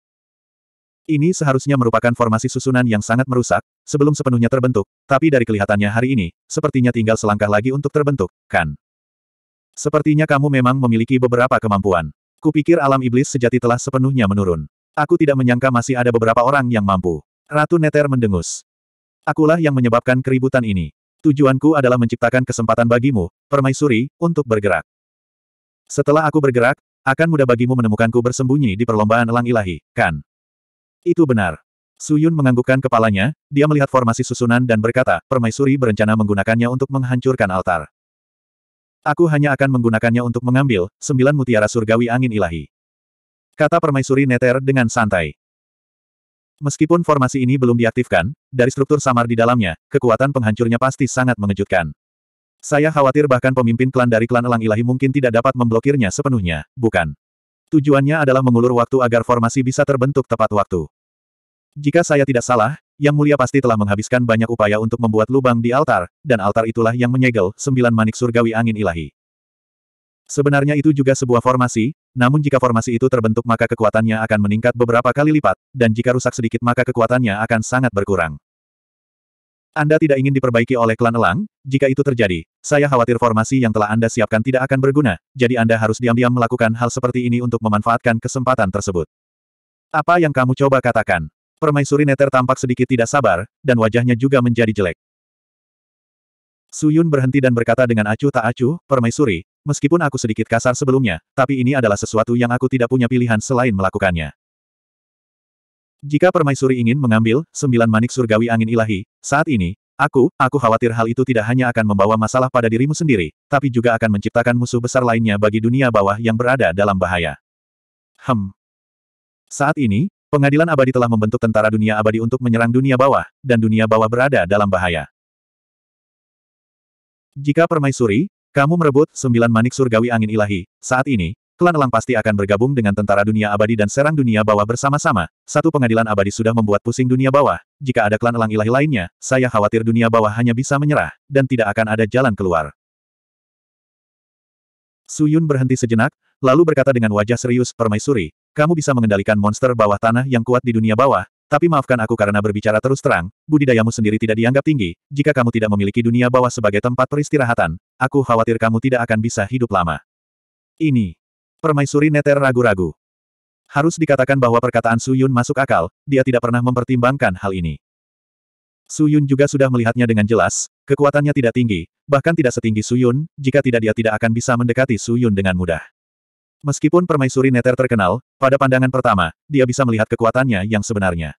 Ini seharusnya merupakan formasi susunan yang sangat merusak, sebelum sepenuhnya terbentuk, tapi dari kelihatannya hari ini, sepertinya tinggal selangkah lagi untuk terbentuk, kan? Sepertinya kamu memang memiliki beberapa kemampuan. Kupikir alam iblis sejati telah sepenuhnya menurun. Aku tidak menyangka masih ada beberapa orang yang mampu. Ratu Neter mendengus. Akulah yang menyebabkan keributan ini. Tujuanku adalah menciptakan kesempatan bagimu, permaisuri, untuk bergerak. Setelah aku bergerak, akan mudah bagimu menemukanku bersembunyi di perlombaan elang ilahi, kan? Itu benar. Suyun menganggukkan kepalanya, dia melihat formasi susunan dan berkata, permaisuri berencana menggunakannya untuk menghancurkan altar. Aku hanya akan menggunakannya untuk mengambil, sembilan mutiara surgawi angin ilahi. Kata permaisuri Neter dengan santai. Meskipun formasi ini belum diaktifkan, dari struktur samar di dalamnya, kekuatan penghancurnya pasti sangat mengejutkan. Saya khawatir bahkan pemimpin klan dari klan Elang Ilahi mungkin tidak dapat memblokirnya sepenuhnya, bukan? Tujuannya adalah mengulur waktu agar formasi bisa terbentuk tepat waktu. Jika saya tidak salah, Yang Mulia pasti telah menghabiskan banyak upaya untuk membuat lubang di altar, dan altar itulah yang menyegel sembilan manik surgawi angin ilahi. Sebenarnya itu juga sebuah formasi, namun jika formasi itu terbentuk maka kekuatannya akan meningkat beberapa kali lipat, dan jika rusak sedikit maka kekuatannya akan sangat berkurang. Anda tidak ingin diperbaiki oleh klan Elang, jika itu terjadi, saya khawatir formasi yang telah Anda siapkan tidak akan berguna, jadi Anda harus diam-diam melakukan hal seperti ini untuk memanfaatkan kesempatan tersebut. Apa yang kamu coba katakan? Permaisuri Neter tampak sedikit tidak sabar, dan wajahnya juga menjadi jelek. Suyun berhenti dan berkata dengan acuh tak acuh, Permaisuri, meskipun aku sedikit kasar sebelumnya, tapi ini adalah sesuatu yang aku tidak punya pilihan selain melakukannya. Jika permaisuri ingin mengambil sembilan manik surgawi angin ilahi, saat ini, aku, aku khawatir hal itu tidak hanya akan membawa masalah pada dirimu sendiri, tapi juga akan menciptakan musuh besar lainnya bagi dunia bawah yang berada dalam bahaya. Hem. Saat ini, pengadilan abadi telah membentuk tentara dunia abadi untuk menyerang dunia bawah, dan dunia bawah berada dalam bahaya. Jika permaisuri, kamu merebut sembilan manik surgawi angin ilahi, saat ini, klan Elang pasti akan bergabung dengan tentara dunia abadi dan serang dunia bawah bersama-sama. Satu pengadilan abadi sudah membuat pusing dunia bawah. Jika ada klan Elang ilahi lainnya, saya khawatir dunia bawah hanya bisa menyerah, dan tidak akan ada jalan keluar. Suyun berhenti sejenak, lalu berkata dengan wajah serius, Permaisuri, kamu bisa mengendalikan monster bawah tanah yang kuat di dunia bawah, tapi maafkan aku karena berbicara terus terang, budidayamu sendiri tidak dianggap tinggi, jika kamu tidak memiliki dunia bawah sebagai tempat peristirahatan, aku khawatir kamu tidak akan bisa hidup lama. Ini, Permaisuri Neter ragu-ragu. Harus dikatakan bahwa perkataan Su Yun masuk akal, dia tidak pernah mempertimbangkan hal ini. Su Yun juga sudah melihatnya dengan jelas, kekuatannya tidak tinggi, bahkan tidak setinggi Su Yun, jika tidak dia tidak akan bisa mendekati Su Yun dengan mudah. Meskipun permaisuri Neter terkenal, pada pandangan pertama, dia bisa melihat kekuatannya yang sebenarnya.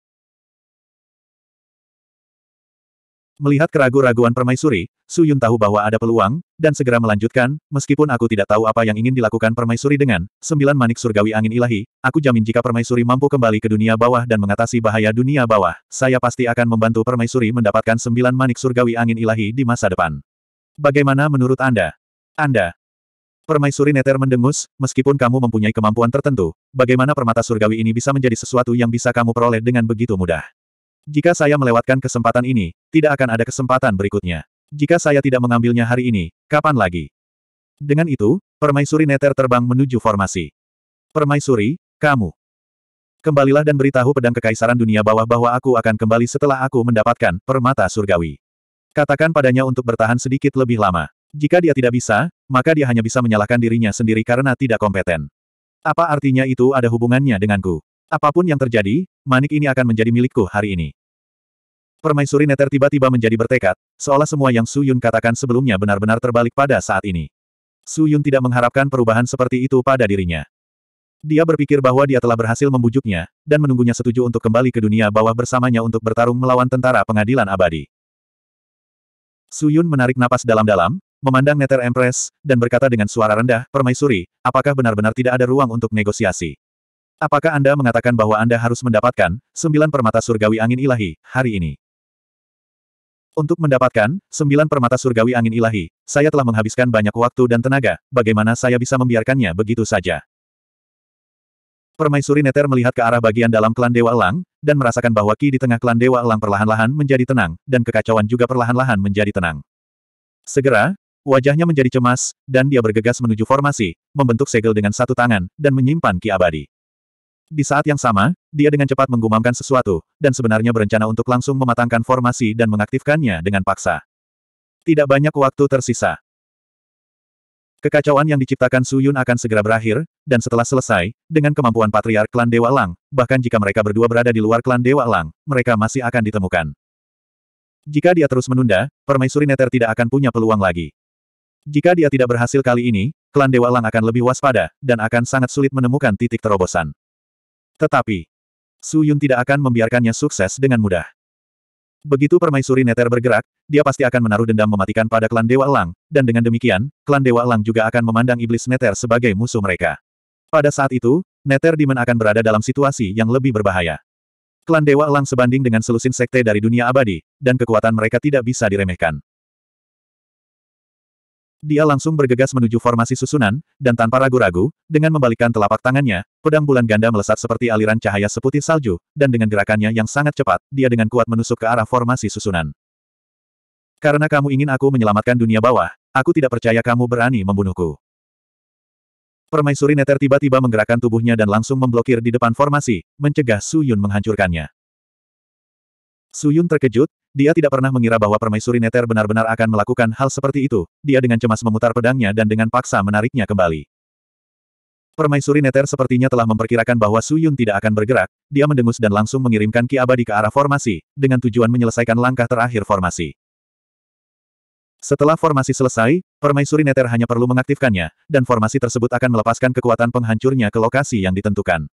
Melihat keraguan-raguan permaisuri, Su Yun tahu bahwa ada peluang, dan segera melanjutkan, meskipun aku tidak tahu apa yang ingin dilakukan permaisuri dengan sembilan manik surgawi angin ilahi, aku jamin jika permaisuri mampu kembali ke dunia bawah dan mengatasi bahaya dunia bawah, saya pasti akan membantu permaisuri mendapatkan sembilan manik surgawi angin ilahi di masa depan. Bagaimana menurut Anda? Anda, Permaisuri Neter mendengus, meskipun kamu mempunyai kemampuan tertentu, bagaimana permata surgawi ini bisa menjadi sesuatu yang bisa kamu peroleh dengan begitu mudah? Jika saya melewatkan kesempatan ini, tidak akan ada kesempatan berikutnya. Jika saya tidak mengambilnya hari ini, kapan lagi? Dengan itu, permaisuri Neter terbang menuju formasi. Permaisuri, kamu. Kembalilah dan beritahu pedang kekaisaran dunia bawah bahwa aku akan kembali setelah aku mendapatkan permata surgawi. Katakan padanya untuk bertahan sedikit lebih lama. Jika dia tidak bisa, maka dia hanya bisa menyalahkan dirinya sendiri karena tidak kompeten. Apa artinya itu ada hubungannya denganku? Apapun yang terjadi, manik ini akan menjadi milikku hari ini. Permaisuri Neter tiba-tiba menjadi bertekad, seolah semua yang Su Yun katakan sebelumnya benar-benar terbalik pada saat ini. Su Yun tidak mengharapkan perubahan seperti itu pada dirinya. Dia berpikir bahwa dia telah berhasil membujuknya, dan menunggunya setuju untuk kembali ke dunia bawah bersamanya untuk bertarung melawan tentara pengadilan abadi. Su Yun menarik napas dalam-dalam, memandang Neter Empress, dan berkata dengan suara rendah, Permaisuri, apakah benar-benar tidak ada ruang untuk negosiasi? Apakah Anda mengatakan bahwa Anda harus mendapatkan sembilan permata surgawi angin ilahi hari ini? Untuk mendapatkan sembilan permata surgawi angin ilahi, saya telah menghabiskan banyak waktu dan tenaga, bagaimana saya bisa membiarkannya begitu saja? Permaisuri Neter melihat ke arah bagian dalam klan Dewa Elang, dan merasakan bahwa Ki di tengah klan Dewa Elang perlahan-lahan menjadi tenang, dan kekacauan juga perlahan-lahan menjadi tenang. Segera, wajahnya menjadi cemas, dan dia bergegas menuju formasi, membentuk segel dengan satu tangan, dan menyimpan Ki abadi. Di saat yang sama, dia dengan cepat menggumamkan sesuatu, dan sebenarnya berencana untuk langsung mematangkan formasi dan mengaktifkannya dengan paksa. Tidak banyak waktu tersisa. Kekacauan yang diciptakan Su Yun akan segera berakhir, dan setelah selesai, dengan kemampuan patriark klan Dewa Lang, bahkan jika mereka berdua berada di luar klan Dewa Lang, mereka masih akan ditemukan. Jika dia terus menunda, Permaisuri Neter tidak akan punya peluang lagi. Jika dia tidak berhasil kali ini, klan Dewa Lang akan lebih waspada, dan akan sangat sulit menemukan titik terobosan. Tetapi, Su Yun tidak akan membiarkannya sukses dengan mudah. Begitu permaisuri Neter bergerak, dia pasti akan menaruh dendam mematikan pada klan Dewa Elang, dan dengan demikian, klan Dewa Elang juga akan memandang iblis Neter sebagai musuh mereka. Pada saat itu, Neter Demon akan berada dalam situasi yang lebih berbahaya. Klan Dewa Elang sebanding dengan selusin sekte dari dunia abadi, dan kekuatan mereka tidak bisa diremehkan. Dia langsung bergegas menuju formasi susunan, dan tanpa ragu-ragu, dengan membalikkan telapak tangannya, pedang bulan ganda melesat seperti aliran cahaya seputih salju, dan dengan gerakannya yang sangat cepat, dia dengan kuat menusuk ke arah formasi susunan. Karena kamu ingin aku menyelamatkan dunia bawah, aku tidak percaya kamu berani membunuhku. Permaisuri Neter tiba-tiba menggerakkan tubuhnya dan langsung memblokir di depan formasi, mencegah Su Yun menghancurkannya. Suyun terkejut, dia tidak pernah mengira bahwa permaisuri Neter benar-benar akan melakukan hal seperti itu, dia dengan cemas memutar pedangnya dan dengan paksa menariknya kembali. Permaisuri Neter sepertinya telah memperkirakan bahwa Su Yun tidak akan bergerak, dia mendengus dan langsung mengirimkan Ki Abadi ke arah formasi, dengan tujuan menyelesaikan langkah terakhir formasi. Setelah formasi selesai, Permaisuri Neter hanya perlu mengaktifkannya, dan formasi tersebut akan melepaskan kekuatan penghancurnya ke lokasi yang ditentukan.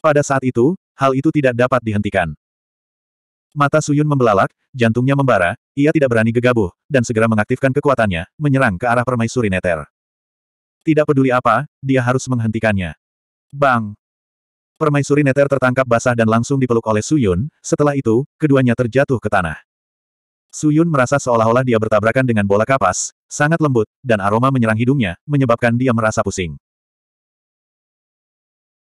Pada saat itu, hal itu tidak dapat dihentikan. Mata Suyun membelalak, jantungnya membara, ia tidak berani gegabah, dan segera mengaktifkan kekuatannya, menyerang ke arah permaisuri neter. Tidak peduli apa, dia harus menghentikannya. Bang! Permaisuri neter tertangkap basah dan langsung dipeluk oleh Suyun, setelah itu, keduanya terjatuh ke tanah. Suyun merasa seolah-olah dia bertabrakan dengan bola kapas, sangat lembut, dan aroma menyerang hidungnya, menyebabkan dia merasa pusing.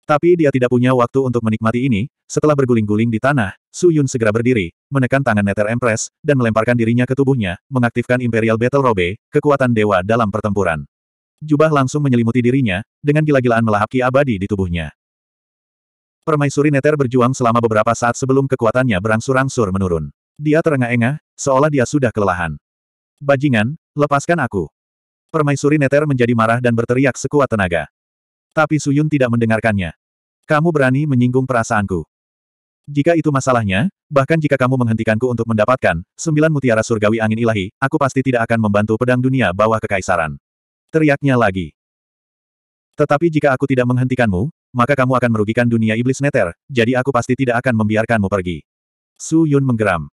Tapi dia tidak punya waktu untuk menikmati ini, setelah berguling-guling di tanah, Su Yun segera berdiri, menekan tangan Nether Empress, dan melemparkan dirinya ke tubuhnya, mengaktifkan Imperial Battle Robe, kekuatan dewa dalam pertempuran. Jubah langsung menyelimuti dirinya, dengan gila-gilaan melahap ki abadi di tubuhnya. Permaisuri Nether berjuang selama beberapa saat sebelum kekuatannya berangsur-angsur menurun. Dia terengah-engah, seolah dia sudah kelelahan. Bajingan, lepaskan aku. Permaisuri Nether menjadi marah dan berteriak sekuat tenaga. Tapi Suyun tidak mendengarkannya. Kamu berani menyinggung perasaanku. Jika itu masalahnya, bahkan jika kamu menghentikanku untuk mendapatkan sembilan mutiara surgawi angin ilahi, aku pasti tidak akan membantu pedang dunia bawah kekaisaran. Teriaknya lagi. Tetapi jika aku tidak menghentikanmu, maka kamu akan merugikan dunia iblis neter, jadi aku pasti tidak akan membiarkanmu pergi. Su Yun menggeram.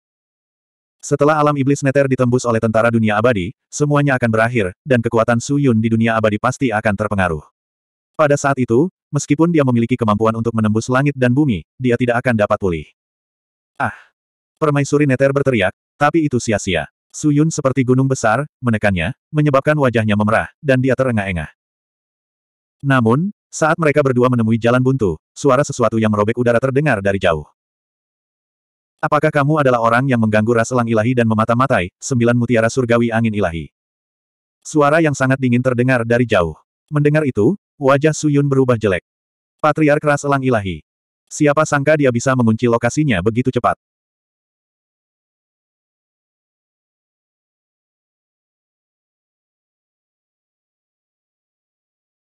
Setelah alam iblis neter ditembus oleh tentara dunia abadi, semuanya akan berakhir, dan kekuatan Su Yun di dunia abadi pasti akan terpengaruh. Pada saat itu, meskipun dia memiliki kemampuan untuk menembus langit dan bumi, dia tidak akan dapat pulih. Ah! Permaisuri Neter berteriak, tapi itu sia-sia. Suyun seperti gunung besar, menekannya, menyebabkan wajahnya memerah, dan dia terengah-engah. Namun, saat mereka berdua menemui jalan buntu, suara sesuatu yang merobek udara terdengar dari jauh. Apakah kamu adalah orang yang mengganggu ras elang ilahi dan memata-matai, sembilan mutiara surgawi angin ilahi? Suara yang sangat dingin terdengar dari jauh. Mendengar itu, Wajah Suyun berubah jelek. Patriark Ras Elang Ilahi. Siapa sangka dia bisa mengunci lokasinya begitu cepat.